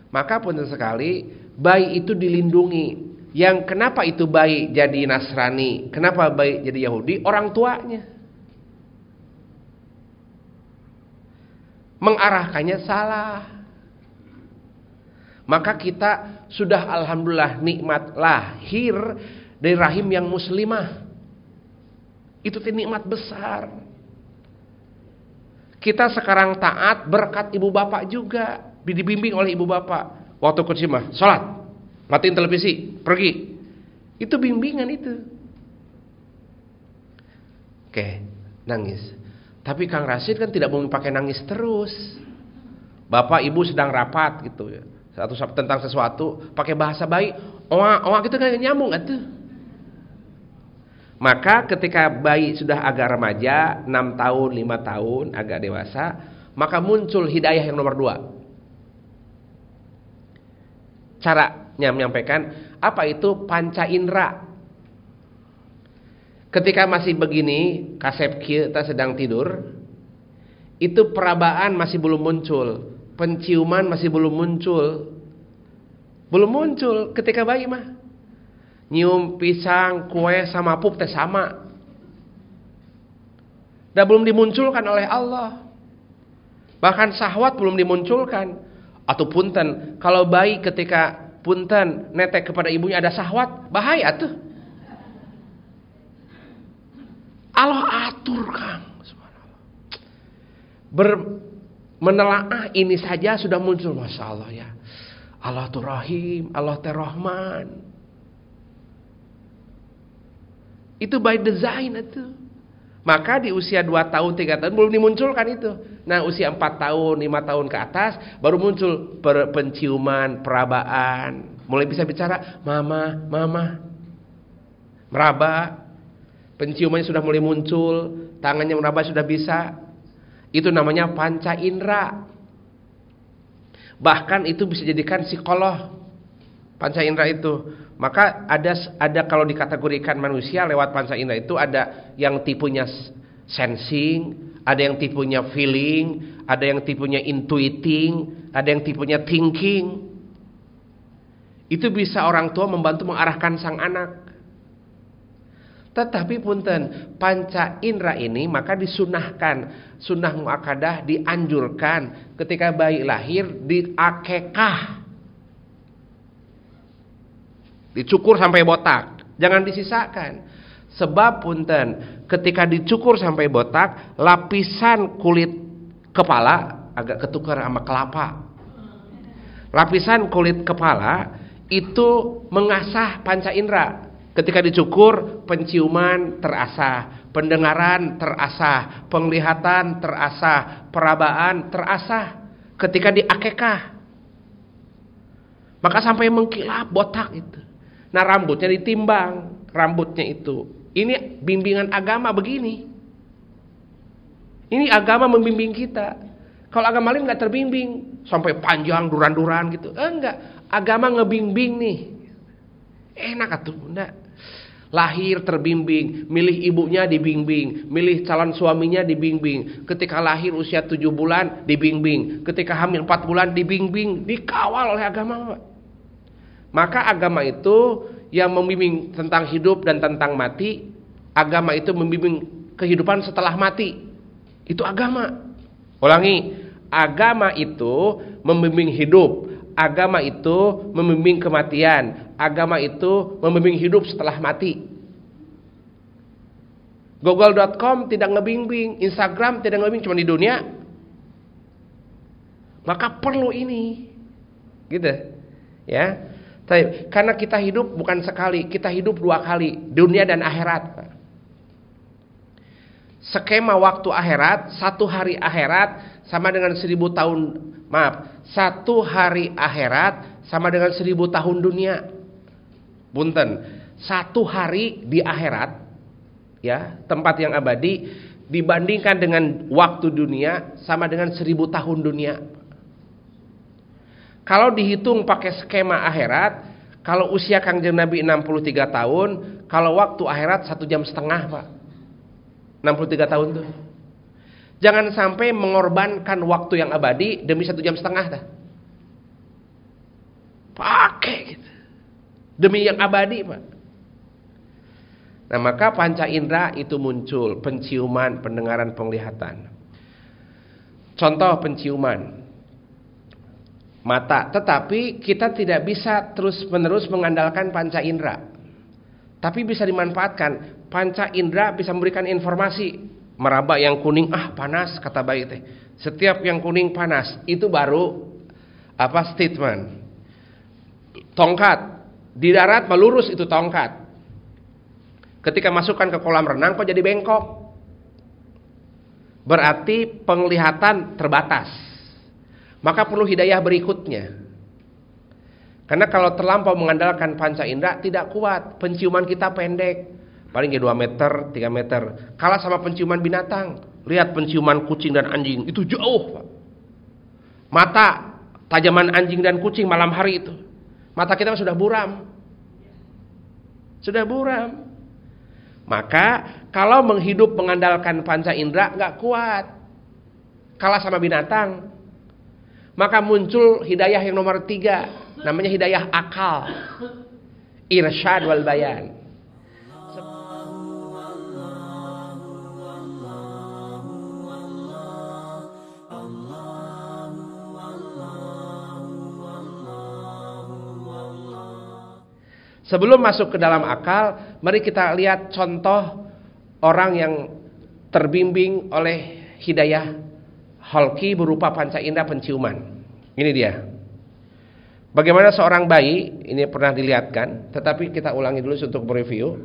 Maka pun sekali, baik itu dilindungi. Yang kenapa itu baik jadi Nasrani, kenapa baik jadi Yahudi? Orang tuanya. Mengarahkannya salah. Maka kita sudah alhamdulillah nikmat lahir dari rahim yang muslimah. Itu nikmat besar. Kita sekarang taat berkat ibu bapak juga, dibimbing oleh ibu bapak. Waktu kecil sholat salat, matiin televisi, pergi. Itu bimbingan itu. Oke, nangis. Tapi Kang Rashid kan tidak mau pakai nangis terus. Bapak ibu sedang rapat gitu ya satu tentang sesuatu pakai bahasa baik oa oa kita gitu kan nyambung atuh maka ketika bayi sudah agak remaja 6 tahun 5 tahun agak dewasa maka muncul hidayah yang nomor dua cara menyampaikan apa itu panca indera ketika masih begini kasep kita sedang tidur itu perabaan masih belum muncul penciuman masih belum muncul. Belum muncul ketika bayi mah. Nyium pisang, kue sama pup teh sama. Dan belum dimunculkan oleh Allah. Bahkan sahwat belum dimunculkan. Atau punten, kalau bayi ketika punten netek kepada ibunya ada sahwat, bahaya tuh. Allah atur Kang. Ber, menelaah ini saja sudah muncul Masya Allah ya Allah tuh rahim, Allah terrohman rahman itu by design itu maka di usia 2 tahun, 3 tahun belum dimunculkan itu. Nah, usia 4 tahun, 5 tahun ke atas baru muncul per penciuman, perabaan, mulai bisa bicara, "Mama, mama." Meraba. Penciumannya sudah mulai muncul, tangannya meraba sudah bisa. Itu namanya panca indera. Bahkan itu bisa jadikan psikolog. Panca indera itu. Maka ada ada kalau dikategorikan manusia lewat panca indera itu ada yang tipunya sensing, ada yang tipunya feeling, ada yang tipunya intuiting, ada yang tipunya thinking. Itu bisa orang tua membantu mengarahkan sang anak. Tetapi punten, panca indera ini maka disunahkan, sunnah muakadah dianjurkan ketika bayi lahir di diakekah. Dicukur sampai botak, jangan disisakan. Sebab punten, ketika dicukur sampai botak, lapisan kulit kepala agak ketukar sama kelapa. Lapisan kulit kepala itu mengasah panca indera Ketika dicukur, penciuman terasa, pendengaran terasa, penglihatan terasa, perabaan terasa. Ketika diakekah, maka sampai mengkilap botak itu. Nah rambutnya ditimbang, rambutnya itu. Ini bimbingan agama begini. Ini agama membimbing kita. Kalau agama lain nggak terbimbing, sampai panjang duran-duran gitu. Eh, enggak, agama ngebimbing nih. Enak atuh, enggak. Lahir terbimbing, milih ibunya dibimbing, milih calon suaminya dibimbing. Ketika lahir usia 7 bulan dibimbing, ketika hamil 4 bulan dibimbing, dikawal oleh agama. Maka agama itu yang membimbing tentang hidup dan tentang mati, agama itu membimbing kehidupan setelah mati. Itu agama. Ulangi, agama itu membimbing hidup, agama itu membimbing kematian, agama itu membimbing hidup setelah mati. Google.com tidak ngebimbing, Instagram tidak ngebimbing, cuma di dunia. Maka perlu ini. Gitu. Ya. Tapi, karena kita hidup bukan sekali, kita hidup dua kali, dunia dan akhirat. Skema waktu akhirat, satu hari akhirat sama dengan seribu tahun, maaf, satu hari akhirat sama dengan seribu tahun dunia. Punten, satu hari di akhirat ya, tempat yang abadi dibandingkan dengan waktu dunia sama dengan seribu tahun dunia. Kalau dihitung pakai skema akhirat, kalau usia Kangjeng Nabi 63 tahun, kalau waktu akhirat satu jam setengah pak. 63 tahun tuh. Jangan sampai mengorbankan waktu yang abadi demi satu jam setengah dah. Pakai gitu demi yang abadi Pak. Nah maka panca indera itu muncul penciuman, pendengaran, penglihatan. Contoh penciuman mata, tetapi kita tidak bisa terus-menerus mengandalkan panca indera. Tapi bisa dimanfaatkan, panca indera bisa memberikan informasi. Meraba yang kuning, ah panas kata bayi teh. Setiap yang kuning panas, itu baru apa statement. Tongkat di darat melurus itu tongkat. Ketika masukkan ke kolam renang kok jadi bengkok. Berarti penglihatan terbatas. Maka perlu hidayah berikutnya. Karena kalau terlampau mengandalkan panca indera tidak kuat, penciuman kita pendek. Paling 2 ya meter, 3 meter. Kalah sama penciuman binatang. Lihat penciuman kucing dan anjing, itu jauh, Mata tajaman anjing dan kucing malam hari itu Mata kita sudah buram. Sudah buram. Maka kalau menghidup mengandalkan panca indera nggak kuat. Kalah sama binatang. Maka muncul hidayah yang nomor tiga. Namanya hidayah akal. Irsyad wal bayan. Sebelum masuk ke dalam akal, mari kita lihat contoh orang yang terbimbing oleh hidayah holki berupa panca indera penciuman. Ini dia. Bagaimana seorang bayi, ini pernah dilihatkan, tetapi kita ulangi dulu untuk review.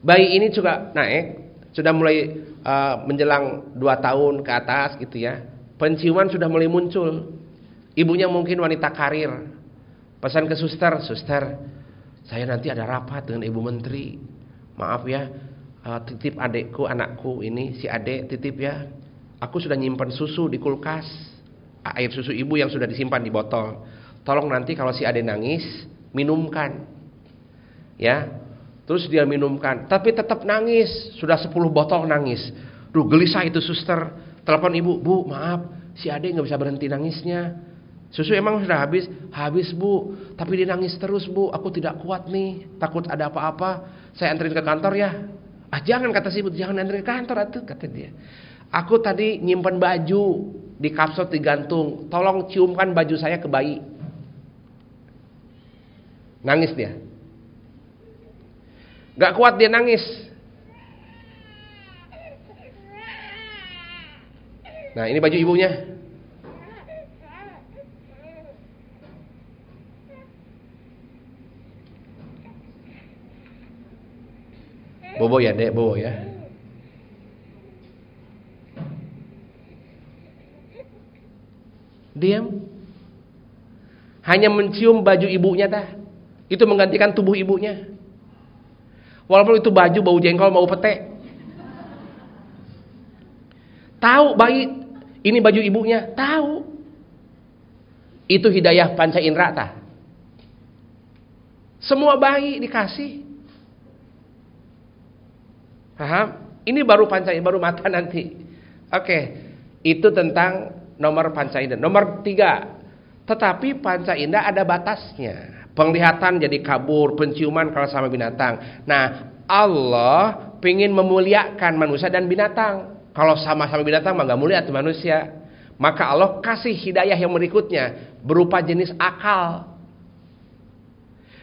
Bayi ini juga naik, sudah mulai uh, menjelang 2 tahun ke atas gitu ya. Penciuman sudah mulai muncul. Ibunya mungkin wanita karir, Pesan ke suster, suster, saya nanti ada rapat dengan ibu menteri. Maaf ya, eh, titip adekku, anakku ini si adek titip ya. Aku sudah nyimpan susu di kulkas, air susu ibu yang sudah disimpan di botol. Tolong nanti kalau si adek nangis, minumkan. Ya. Terus dia minumkan, tapi tetap nangis, sudah 10 botol nangis. Duh, gelisah itu suster. Telepon ibu, "Bu, maaf, si adek nggak bisa berhenti nangisnya." Susu emang sudah habis? Habis bu, tapi dia nangis terus bu, aku tidak kuat nih, takut ada apa-apa, saya anterin ke kantor ya. Ah jangan kata si ibu, jangan anterin ke kantor atau kata dia. Aku tadi nyimpan baju di kapsul digantung, tolong ciumkan baju saya ke bayi. Nangis dia. Gak kuat dia nangis. Nah ini baju ibunya. Bobo ya, Dek, bobo ya. Diam. Hanya mencium baju ibunya dah. Itu menggantikan tubuh ibunya. Walaupun itu baju bau jengkol, bau pete. Tahu bayi ini baju ibunya, tahu. Itu hidayah panca indera tah. Semua bayi dikasih. Paham? Ini baru panca, baru mata nanti. Oke, okay. itu tentang nomor panca indah. Nomor tiga, tetapi panca indah ada batasnya. Penglihatan jadi kabur, penciuman kalau sama binatang. Nah, Allah ingin memuliakan manusia dan binatang. Kalau sama-sama binatang mah nggak mulia tuh manusia. Maka Allah kasih hidayah yang berikutnya berupa jenis akal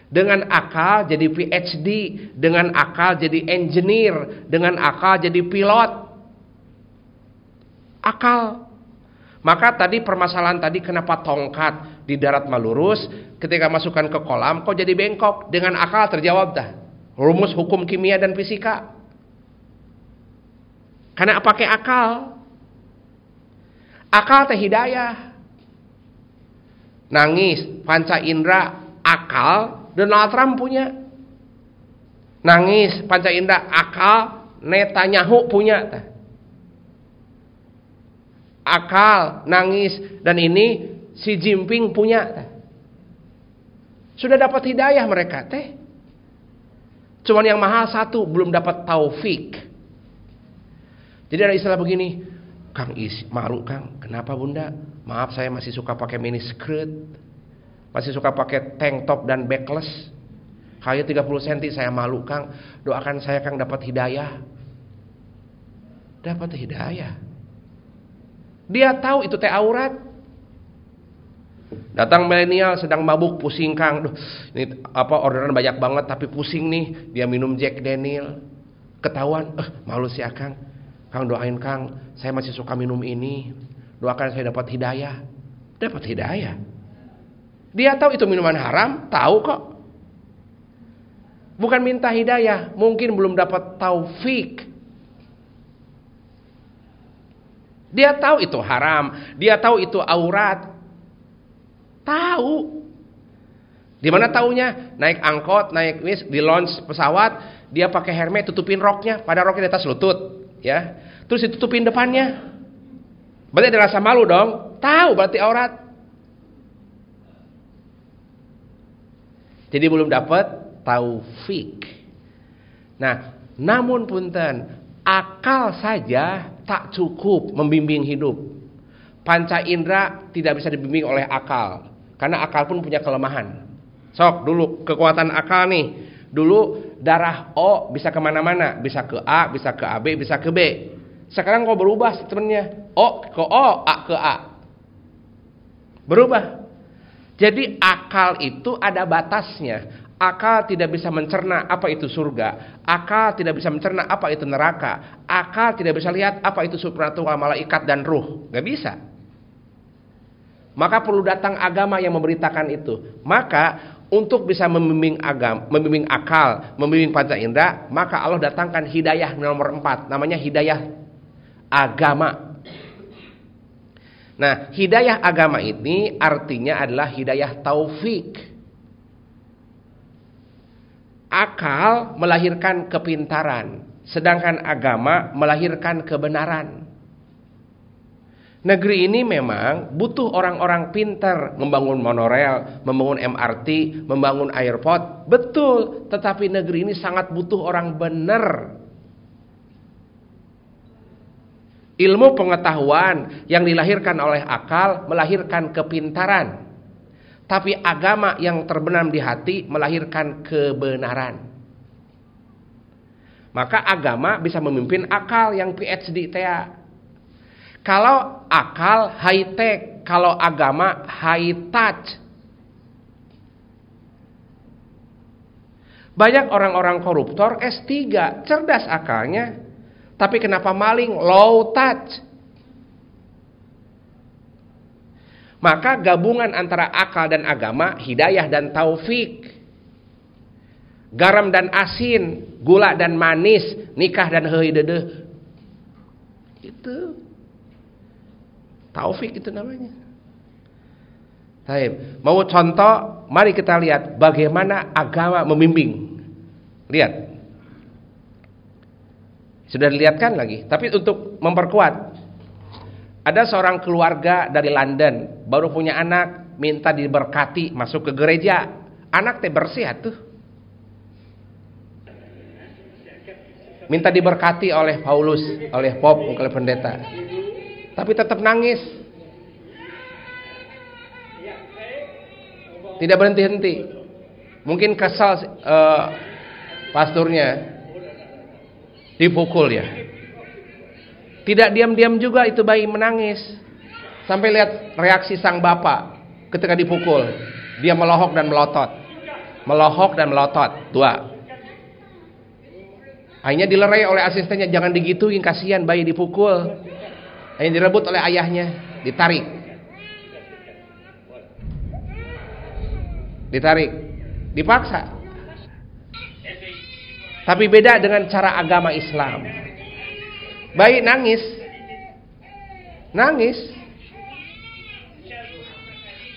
dengan akal jadi PhD, dengan akal jadi engineer, dengan akal jadi pilot. Akal. Maka tadi permasalahan tadi kenapa tongkat di darat melurus, ketika masukkan ke kolam kok jadi bengkok dengan akal terjawab dah rumus hukum kimia dan fisika karena pakai akal akal teh hidayah nangis panca indera akal Donald Trump punya. Nangis panca indah akal Netanyahu punya. Akal, nangis dan ini si Jinping punya. Sudah dapat hidayah mereka teh. Cuman yang mahal satu belum dapat taufik. Jadi ada istilah begini, Kang Is, maru Kang, kenapa Bunda? Maaf saya masih suka pakai mini skirt. Masih suka pakai tank top dan backless. Kayu 30 cm saya malu Kang. Doakan saya Kang dapat hidayah. Dapat hidayah. Dia tahu itu teh aurat. Datang milenial sedang mabuk pusing Kang. Duh, ini apa orderan banyak banget tapi pusing nih. Dia minum Jack Daniel. Ketahuan, eh malu sih Akang. Ah, Kang doain Kang, saya masih suka minum ini. Doakan saya dapat hidayah. Dapat hidayah. Dia tahu itu minuman haram, tahu kok. Bukan minta hidayah, mungkin belum dapat taufik. Dia tahu itu haram, dia tahu itu aurat. Tahu. Di mana taunya? Naik angkot, naik bis, di launch pesawat, dia pakai hermet tutupin roknya, pada roknya di atas lutut, ya. Terus ditutupin depannya. Berarti ada rasa malu dong. Tahu berarti aurat. Jadi belum dapat taufik. Nah, namun punten, akal saja tak cukup membimbing hidup. Panca indera tidak bisa dibimbing oleh akal, karena akal pun punya kelemahan. Sok dulu kekuatan akal nih. Dulu darah O bisa kemana-mana, bisa ke A, bisa ke AB, bisa ke B. Sekarang kok berubah sebenarnya? O ke O, A ke A. Berubah. Jadi akal itu ada batasnya. Akal tidak bisa mencerna apa itu surga. Akal tidak bisa mencerna apa itu neraka. Akal tidak bisa lihat apa itu supranatural malaikat dan ruh. Gak bisa. Maka perlu datang agama yang memberitakan itu. Maka untuk bisa membimbing agam, membimbing akal, membimbing panca indera, maka Allah datangkan hidayah nomor empat. Namanya hidayah agama. Nah, hidayah agama ini artinya adalah hidayah taufik. Akal melahirkan kepintaran, sedangkan agama melahirkan kebenaran. Negeri ini memang butuh orang-orang pintar membangun monorel, membangun MRT, membangun airport. Betul, tetapi negeri ini sangat butuh orang benar Ilmu pengetahuan yang dilahirkan oleh akal melahirkan kepintaran. Tapi agama yang terbenam di hati melahirkan kebenaran. Maka agama bisa memimpin akal yang PhD tea. Kalau akal high tech, kalau agama high touch. Banyak orang-orang koruptor S3, cerdas akalnya, tapi kenapa maling? Low touch. Maka gabungan antara akal dan agama, hidayah dan taufik. Garam dan asin, gula dan manis, nikah dan heidedeh. Itu. Taufik itu namanya. Taib. mau contoh, mari kita lihat bagaimana agama membimbing. Lihat. Sudah dilihatkan lagi, tapi untuk memperkuat. Ada seorang keluarga dari London, baru punya anak, minta diberkati masuk ke gereja. Anak teh bersih atuh Minta diberkati oleh Paulus, oleh Pop, oleh pendeta. Tapi tetap nangis. Tidak berhenti-henti. Mungkin kesal uh, pasturnya dipukul ya tidak diam-diam juga itu bayi menangis sampai lihat reaksi sang bapak ketika dipukul dia melohok dan melotot melohok dan melotot dua akhirnya dilerai oleh asistennya jangan digituin kasihan bayi dipukul akhirnya direbut oleh ayahnya ditarik ditarik dipaksa tapi beda dengan cara agama Islam. Baik nangis. Nangis.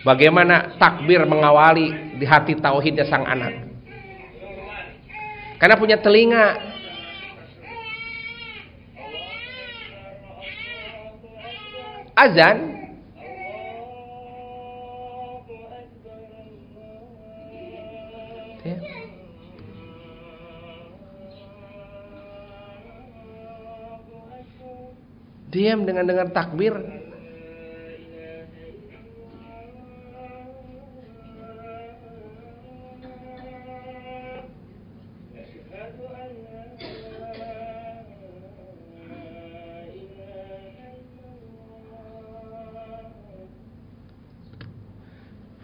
Bagaimana takbir mengawali di hati tauhidnya sang anak. Karena punya telinga. Azan diam dengan dengar takbir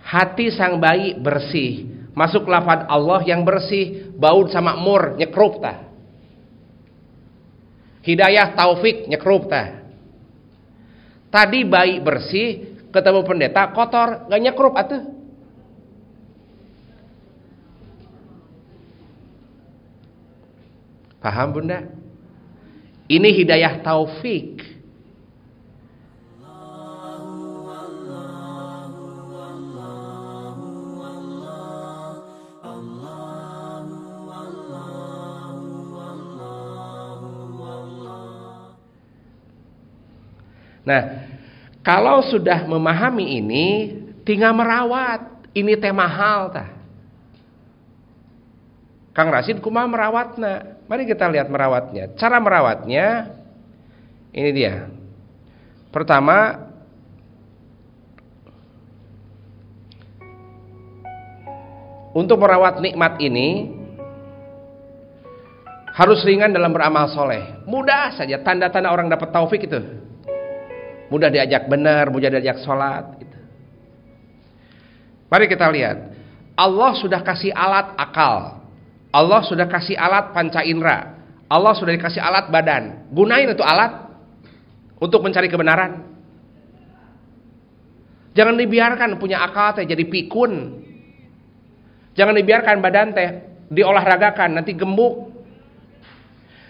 Hati sang bayi bersih, masuk lafad Allah yang bersih, baud sama mur nyekrup tah. Hidayah taufik nyekrup tah. Tadi bayi bersih, ketemu pendeta kotor, gak nyekrup atuh. Paham bunda? Ini hidayah taufik. Nah, kalau sudah memahami ini, tinggal merawat. Ini teh mahal tah. Kang Rasid kumah merawatna? Mari kita lihat merawatnya. Cara merawatnya ini dia. Pertama Untuk merawat nikmat ini harus ringan dalam beramal soleh. Mudah saja tanda-tanda orang dapat taufik itu mudah diajak benar, mudah diajak sholat. Gitu. Mari kita lihat, Allah sudah kasih alat akal, Allah sudah kasih alat panca indera, Allah sudah dikasih alat badan. Gunain itu alat untuk mencari kebenaran. Jangan dibiarkan punya akal teh jadi pikun. Jangan dibiarkan badan teh diolahragakan nanti gemuk.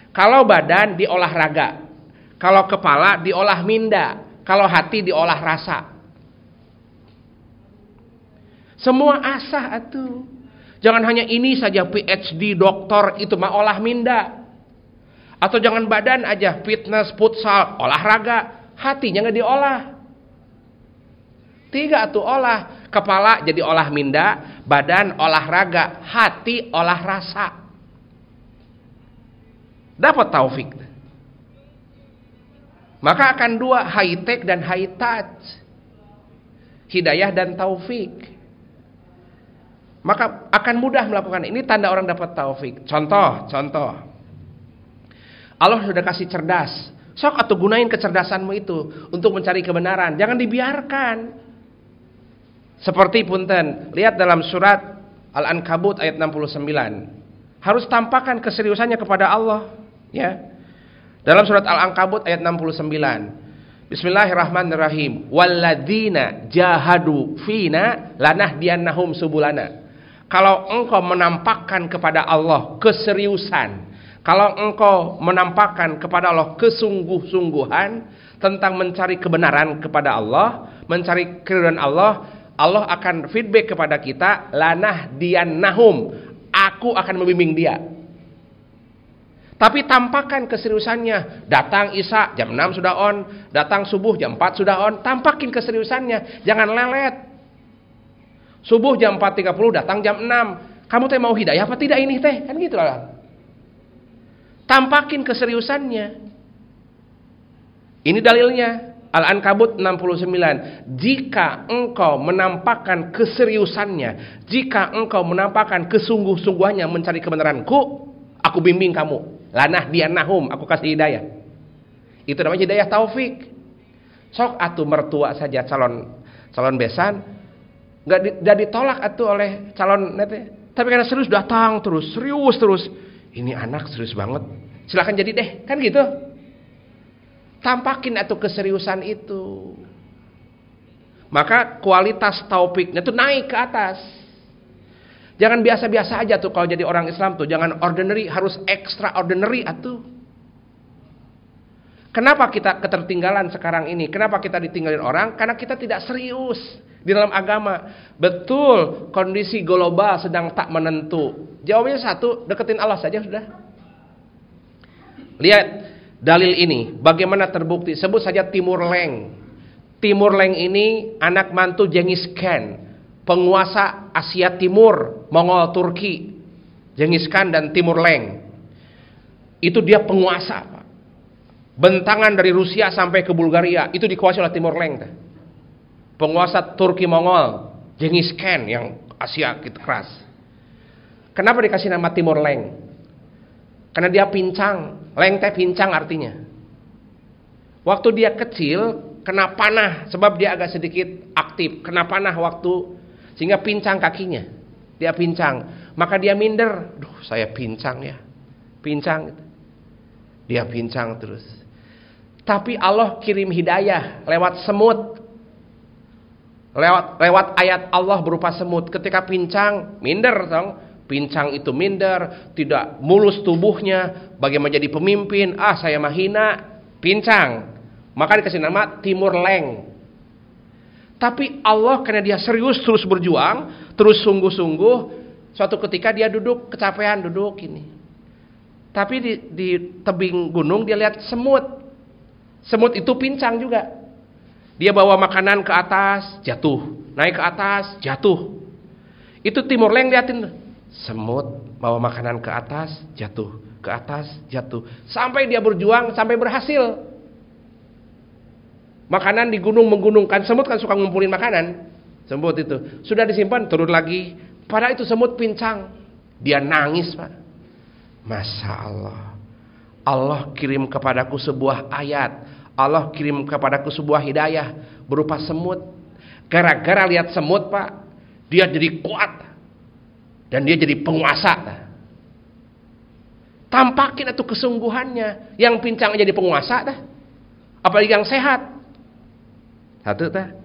Kalau badan diolahraga, kalau kepala diolah minda. Kalau hati diolah rasa. Semua asah itu, Jangan hanya ini saja PhD, doktor, itu mah olah minda. Atau jangan badan aja, fitness, futsal, olahraga. Hatinya nggak diolah. Tiga itu olah. Kepala jadi olah minda, badan olahraga, hati olah rasa. Dapat taufik. Maka akan dua high tech dan high touch. Hidayah dan taufik. Maka akan mudah melakukan ini tanda orang dapat taufik. Contoh, contoh. Allah sudah kasih cerdas. Sok atau gunain kecerdasanmu itu untuk mencari kebenaran. Jangan dibiarkan. Seperti punten, lihat dalam surat Al-Ankabut ayat 69. Harus tampakkan keseriusannya kepada Allah, ya. Dalam surat Al-Ankabut ayat 69. Bismillahirrahmanirrahim. Walladzina jahadu fina lanah diannahum subulana. Kalau engkau menampakkan kepada Allah keseriusan, kalau engkau menampakkan kepada Allah kesungguh-sungguhan tentang mencari kebenaran kepada Allah, mencari keriduan Allah, Allah akan feedback kepada kita lanah dian nahum. Aku akan membimbing dia. Tapi tampakkan keseriusannya. Datang Isa jam 6 sudah on, datang subuh jam 4 sudah on, tampakin keseriusannya. Jangan lelet. Subuh jam 4.30 datang jam 6. Kamu teh mau hidayah apa tidak ini teh? Kan gitu lah. Tampakin keseriusannya. Ini dalilnya. Al-Ankabut 69 Jika engkau menampakkan keseriusannya Jika engkau menampakkan kesungguh-sungguhannya mencari kebenaranku Aku bimbing kamu Lanah dia nahum, aku kasih hidayah. Itu namanya hidayah taufik. Sok atuh mertua saja calon calon besan nggak di, ditolak atuh oleh calon nete. Tapi karena serius datang terus, serius terus. Ini anak serius banget. silahkan jadi deh, kan gitu. Tampakin atau keseriusan itu. Maka kualitas taufiknya itu naik ke atas. Jangan biasa-biasa aja tuh kalau jadi orang Islam tuh. Jangan ordinary, harus extraordinary atuh. Kenapa kita ketertinggalan sekarang ini? Kenapa kita ditinggalin orang? Karena kita tidak serius di dalam agama. Betul, kondisi global sedang tak menentu. Jawabnya satu, deketin Allah saja sudah. Lihat dalil ini, bagaimana terbukti? Sebut saja Timur Leng. Timur Leng ini anak mantu Jengis Khan penguasa Asia Timur, Mongol Turki, Genghis Khan dan Timur Leng. Itu dia penguasa, Bentangan dari Rusia sampai ke Bulgaria, itu dikuasai oleh Timur Leng. Penguasa Turki Mongol, Genghis Khan yang Asia gitu keras. Kenapa dikasih nama Timur Leng? Karena dia pincang, Leng teh pincang artinya. Waktu dia kecil, kena panah sebab dia agak sedikit aktif kena panah waktu sehingga pincang kakinya. Dia pincang. Maka dia minder. Duh saya pincang ya. Pincang. Dia pincang terus. Tapi Allah kirim hidayah lewat semut. Lewat, lewat ayat Allah berupa semut. Ketika pincang, minder dong pincang itu minder, tidak mulus tubuhnya, bagaimana jadi pemimpin, ah saya mahina, pincang. Maka dikasih nama timur leng. Tapi Allah karena dia serius terus berjuang, terus sungguh-sungguh, suatu ketika dia duduk kecapean duduk ini. Tapi di, di tebing gunung dia lihat semut. Semut itu pincang juga. Dia bawa makanan ke atas, jatuh. Naik ke atas, jatuh. Itu Timur Leng liatin semut bawa makanan ke atas, jatuh, ke atas, jatuh. Sampai dia berjuang sampai berhasil. Makanan di gunung menggunungkan semut kan suka ngumpulin makanan. Semut itu sudah disimpan turun lagi. Pada itu semut pincang. Dia nangis, Pak. Masya Allah. Allah kirim kepadaku sebuah ayat. Allah kirim kepadaku sebuah hidayah berupa semut. Gara-gara lihat semut, Pak, dia jadi kuat dan dia jadi penguasa. Tampakin itu kesungguhannya. Yang pincang jadi penguasa dah. Apalagi yang sehat. Satu tak?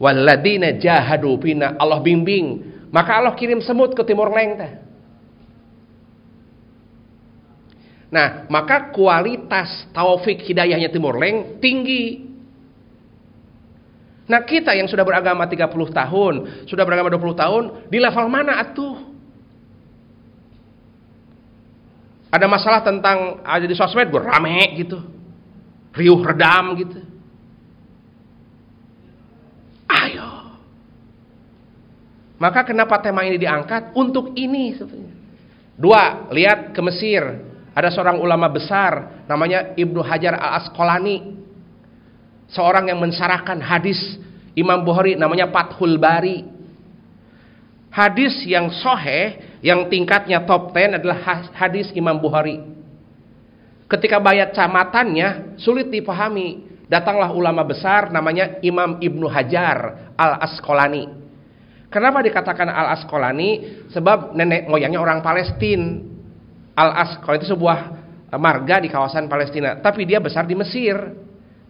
Waladina jahadu fina Allah bimbing. Maka Allah kirim semut ke Timur Leng ta Nah, maka kualitas taufik hidayahnya Timur Leng tinggi. Nah, kita yang sudah beragama 30 tahun, sudah beragama 20 tahun, di level mana atuh? Ada masalah tentang ada di sosmed gue rame gitu. Riuh redam gitu. Maka kenapa tema ini diangkat? Untuk ini. Dua, lihat ke Mesir. Ada seorang ulama besar namanya Ibnu Hajar Al-Asqalani. Seorang yang mensarahkan hadis Imam Bukhari namanya Fathul Bari. Hadis yang soheh, yang tingkatnya top ten adalah hadis Imam Bukhari. Ketika bayat camatannya sulit dipahami. Datanglah ulama besar namanya Imam Ibnu Hajar Al-Asqalani. Kenapa dikatakan Al Asqalani? Sebab nenek moyangnya orang Palestina. Al Asqalani itu sebuah eh, marga di kawasan Palestina, tapi dia besar di Mesir.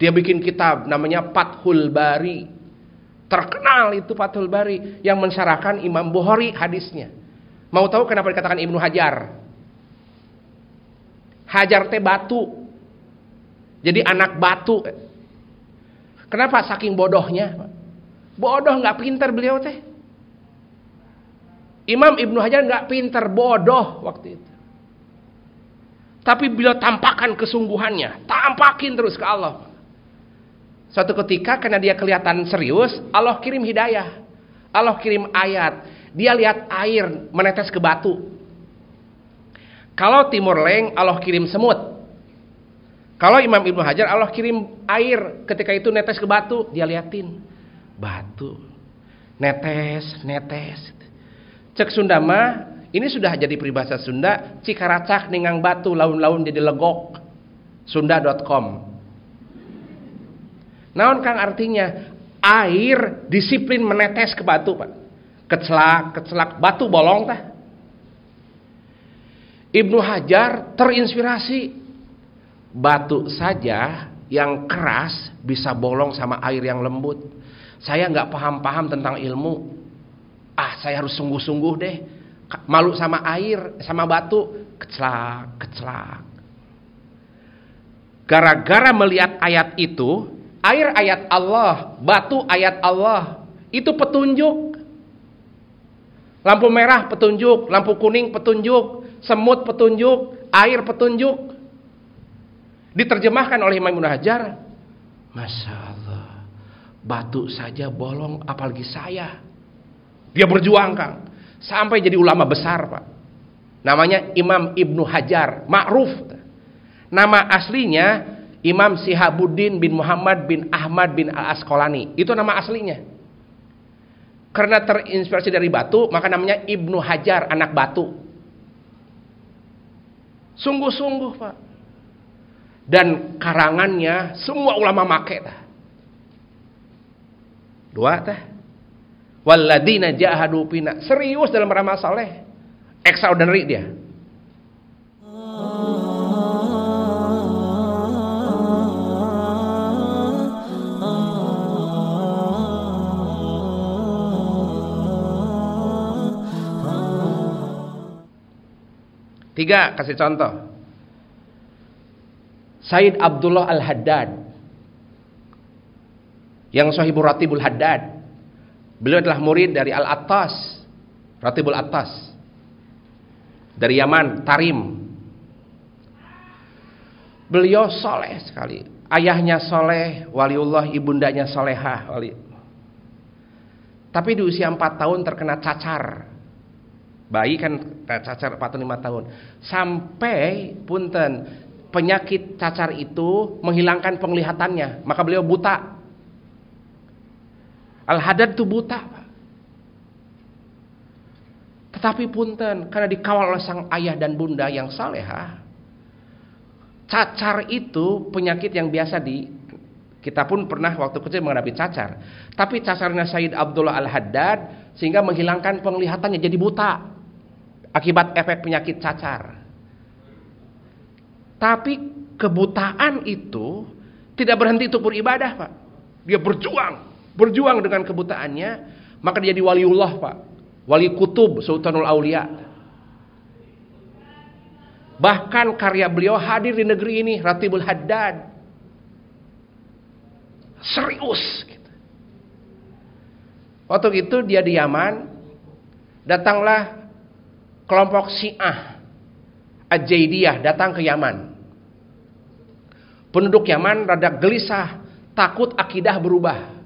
Dia bikin kitab namanya Fathul Bari. Terkenal itu Fathul Bari yang mensyarahkan Imam Bukhari hadisnya. Mau tahu kenapa dikatakan Ibnu Hajar? Hajar teh batu. Jadi anak batu. Kenapa saking bodohnya? Bodoh nggak pinter beliau teh. Imam Ibnu Hajar nggak pinter, bodoh waktu itu. Tapi bila tampakkan kesungguhannya, tampakin terus ke Allah. Suatu ketika karena dia kelihatan serius, Allah kirim hidayah. Allah kirim ayat. Dia lihat air menetes ke batu. Kalau timur leng, Allah kirim semut. Kalau Imam Ibnu Hajar, Allah kirim air. Ketika itu netes ke batu, dia liatin. Batu. Netes, netes cek Sunda mah ini sudah jadi peribahasa Sunda cikaracak ningang batu laun-laun jadi legok sunda.com naon kang artinya air disiplin menetes ke batu pak kecelak kecelak batu bolong tah Ibnu Hajar terinspirasi batu saja yang keras bisa bolong sama air yang lembut saya nggak paham-paham tentang ilmu ah saya harus sungguh-sungguh deh malu sama air sama batu kecelak kecelak gara-gara melihat ayat itu air ayat Allah batu ayat Allah itu petunjuk lampu merah petunjuk lampu kuning petunjuk semut petunjuk air petunjuk diterjemahkan oleh Imam Ibnu Hajar Masya Allah batu saja bolong apalagi saya dia berjuang Kang. Sampai jadi ulama besar Pak. Namanya Imam Ibnu Hajar. Ma'ruf. Nama aslinya Imam Sihabuddin bin Muhammad bin Ahmad bin Al-Asqalani. Itu nama aslinya. Karena terinspirasi dari batu, maka namanya Ibnu Hajar, anak batu. Sungguh-sungguh, Pak. Dan karangannya semua ulama make tah. Dua tah. Walladina jahadu pina. Serius dalam ramal saleh. Extraordinary dia. Tiga, kasih contoh. Said Abdullah Al-Haddad. Yang Sohibur Ratibul Haddad Beliau adalah murid dari Al-Attas, Ratibul Attas. Dari Yaman, Tarim. Beliau soleh sekali. Ayahnya soleh, waliullah, ibundanya solehah. Wali. Tapi di usia 4 tahun terkena cacar. Bayi kan cacar 4 atau 5 tahun. Sampai punten penyakit cacar itu menghilangkan penglihatannya, maka beliau buta Al-hadad itu buta. Tetapi punten, karena dikawal oleh sang ayah dan bunda yang saleha, cacar itu penyakit yang biasa di kita pun pernah waktu kecil menghadapi cacar. Tapi cacarnya Said Abdullah Al-Haddad sehingga menghilangkan penglihatannya jadi buta akibat efek penyakit cacar. Tapi kebutaan itu tidak berhenti untuk beribadah, Pak. Dia berjuang berjuang dengan kebutaannya, maka dia jadi waliullah, Pak. Wali kutub Sultanul Aulia. Bahkan karya beliau hadir di negeri ini, Ratibul Haddad. Serius. Gitu. Waktu itu dia di Yaman, datanglah kelompok Syiah Ajaidiyah datang ke Yaman. Penduduk Yaman rada gelisah, takut akidah berubah.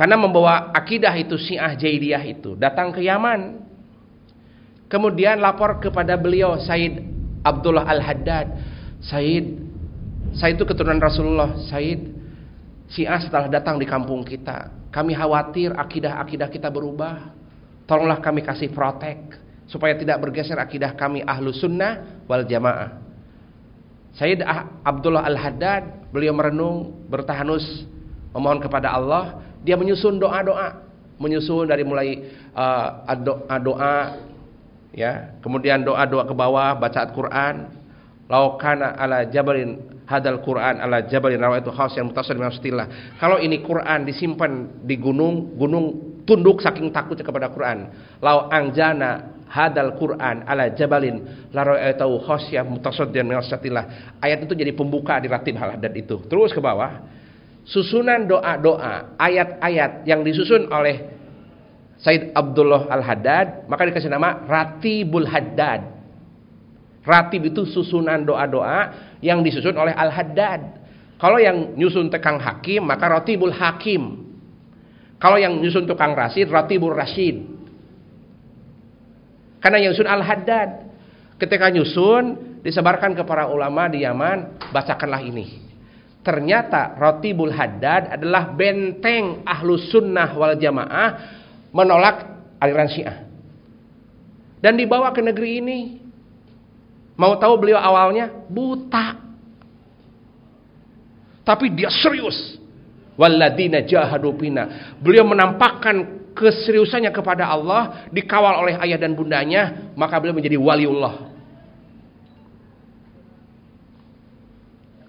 Karena membawa akidah itu Syiah Jaidiyah itu datang ke Yaman. Kemudian lapor kepada beliau Said Abdullah Al-Haddad. Said, saya itu keturunan Rasulullah. Said, Syiah setelah datang di kampung kita, kami khawatir akidah-akidah kita berubah. Tolonglah kami kasih protek supaya tidak bergeser akidah kami ahlu sunnah wal jamaah. Said Abdullah Al-Haddad, beliau merenung, bertahanus, memohon kepada Allah, dia menyusun doa-doa, menyusun dari mulai uh, doa ya, kemudian doa-doa ke bawah, baca Al-Qur'an. Laukana ala jabalin hadal Qur'an ala jabalin rawaitu khas yang dengan minastillah. Kalau ini Qur'an disimpan di gunung, gunung tunduk saking takutnya kepada Qur'an. Lau angjana hadal Quran ala jabalin lara'aitahu khasyah mutasaddian min Ayat itu jadi pembuka di ratib dan itu. Terus ke bawah susunan doa-doa, ayat-ayat yang disusun oleh Said Abdullah Al-Haddad, maka dikasih nama Ratibul Haddad. Ratib itu susunan doa-doa yang disusun oleh Al-Haddad. Kalau yang nyusun tekang hakim, maka Ratibul Hakim. Kalau yang nyusun tukang rasid, Ratibul Rasid. Karena yang nyusun Al-Haddad. Ketika nyusun, disebarkan ke para ulama di Yaman, bacakanlah ini Ternyata roti Haddad adalah benteng ahlu sunnah wal jamaah menolak aliran syiah. Dan dibawa ke negeri ini. Mau tahu beliau awalnya? Buta. Tapi dia serius. Walladina jahadupina. Beliau menampakkan keseriusannya kepada Allah. Dikawal oleh ayah dan bundanya. Maka beliau menjadi waliullah.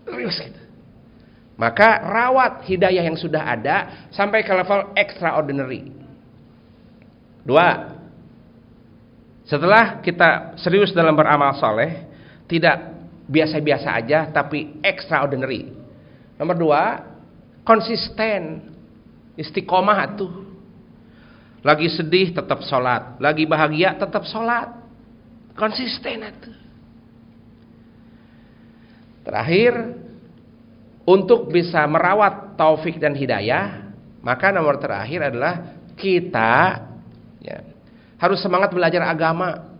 Serius gitu. Maka rawat hidayah yang sudah ada sampai ke level extraordinary. Dua, setelah kita serius dalam beramal soleh, tidak biasa-biasa aja tapi extraordinary. Nomor dua, konsisten, istiqomah itu. Lagi sedih tetap sholat, lagi bahagia tetap sholat, konsisten itu. Terakhir, untuk bisa merawat taufik dan hidayah, maka nomor terakhir adalah kita ya, harus semangat belajar agama.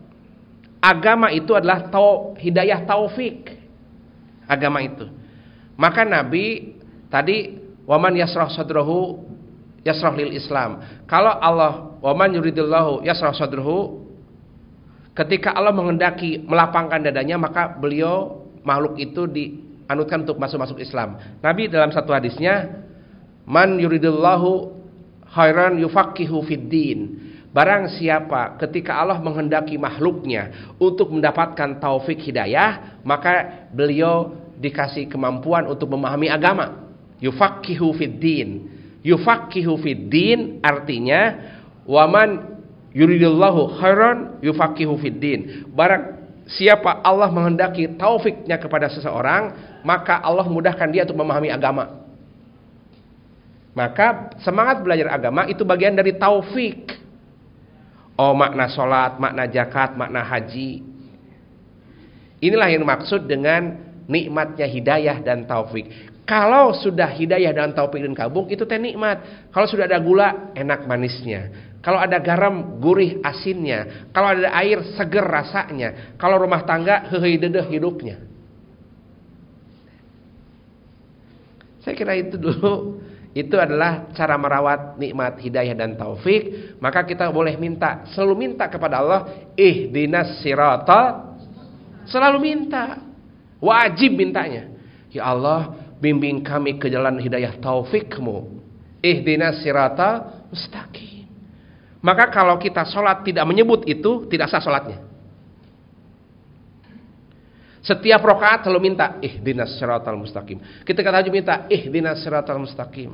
Agama itu adalah tau, hidayah taufik. Agama itu. Maka Nabi tadi waman yasrah sadrahu yasrah lil Islam. Kalau Allah waman yuridillahu yasrah sadrahu ketika Allah mengendaki melapangkan dadanya maka beliau makhluk itu di anutkan untuk masuk-masuk Islam. Nabi dalam satu hadisnya, "Man yuridillahu khairan yufakihu fiddin. Barang siapa ketika Allah menghendaki makhluknya untuk mendapatkan taufik hidayah, maka beliau dikasih kemampuan untuk memahami agama. Yufakihu fiddin. Yufakihu fiddin artinya waman yuridillahu khairan yufakihu fiddin. Barang siapa Allah menghendaki taufiknya kepada seseorang, maka Allah mudahkan dia untuk memahami agama. Maka semangat belajar agama itu bagian dari taufik. Oh makna sholat, makna jakat, makna haji. Inilah yang maksud dengan nikmatnya hidayah dan taufik. Kalau sudah hidayah dan taufik dan kabung itu teh nikmat. Kalau sudah ada gula enak manisnya. Kalau ada garam, gurih asinnya. Kalau ada air, seger rasanya. Kalau rumah tangga, hehehe hidupnya. Saya kira itu dulu. Itu adalah cara merawat nikmat hidayah dan taufik. Maka kita boleh minta, selalu minta kepada Allah, ih dinas sirata. Selalu minta. Wajib mintanya. Ya Allah, bimbing kami ke jalan hidayah taufikmu. Ih dinas sirata Ustaz. Maka kalau kita sholat tidak menyebut itu, tidak sah sholatnya. Setiap rokaat selalu minta, ih dinas syaratal mustaqim. Kita kata minta, ih dinas syaratal mustaqim.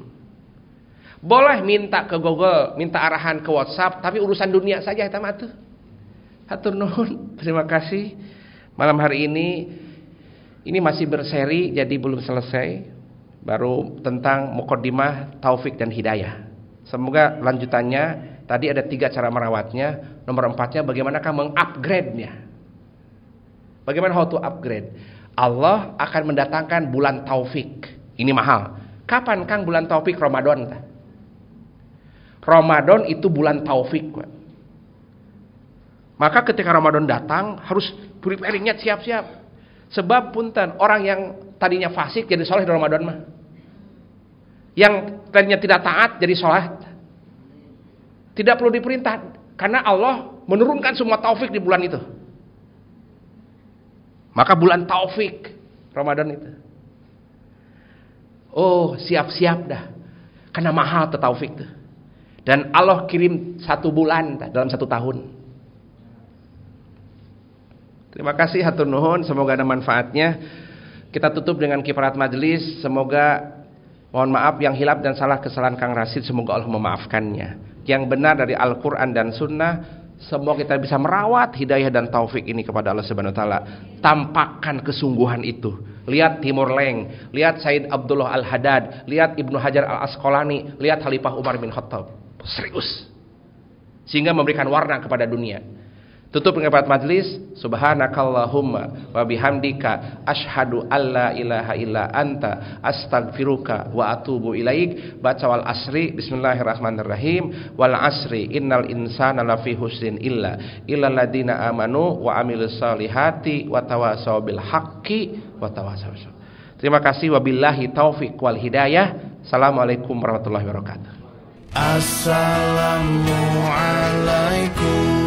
Boleh minta ke Google, minta arahan ke WhatsApp, tapi urusan dunia saja kita matuh. Hatur nuhun, terima kasih. Malam hari ini, ini masih berseri, jadi belum selesai. Baru tentang mukodimah Taufik, dan Hidayah. Semoga lanjutannya Tadi ada tiga cara merawatnya. Nomor empatnya bagaimana kamu mengupgrade-nya. Bagaimana how to upgrade? Allah akan mendatangkan bulan taufik. Ini mahal. Kapan Kang bulan taufik Ramadan? Ramadan itu bulan taufik. Maka ketika Ramadan datang harus preparingnya siap-siap. Sebab punten orang yang tadinya fasik jadi soleh di Ramadan mah. Yang tadinya tidak taat jadi soleh tidak perlu diperintah karena Allah menurunkan semua taufik di bulan itu. Maka bulan taufik Ramadan itu. Oh, siap-siap dah. Karena mahal tuh taufik tuh. Dan Allah kirim satu bulan dalam satu tahun. Terima kasih hatur nuhun, semoga ada manfaatnya. Kita tutup dengan kiparat majelis, semoga mohon maaf yang hilap dan salah kesalahan Kang Rasid, semoga Allah memaafkannya yang benar dari Al-Quran dan Sunnah semua kita bisa merawat hidayah dan taufik ini kepada Allah Subhanahu wa taala. Tampakkan kesungguhan itu. Lihat Timur Leng, lihat Said Abdullah Al-Haddad, lihat Ibnu Hajar Al-Asqalani, lihat Khalifah Umar bin Khattab. Serius. Sehingga memberikan warna kepada dunia. Tutup pengepat majlis, subhanakallahumma wa bihamdika ashadu alla ilaha illa anta astagfiruka wa atubu ilaik. Baca wal asri bismillahirrahmanirrahim. Wal asri innal insana lafi husrin illa illa ladina amanu wa amilus salihati wa tawasaw bil haqqi wa tawasaw Terima kasih wabillahi taufik wal hidayah. Assalamualaikum warahmatullahi wabarakatuh. Assalamualaikum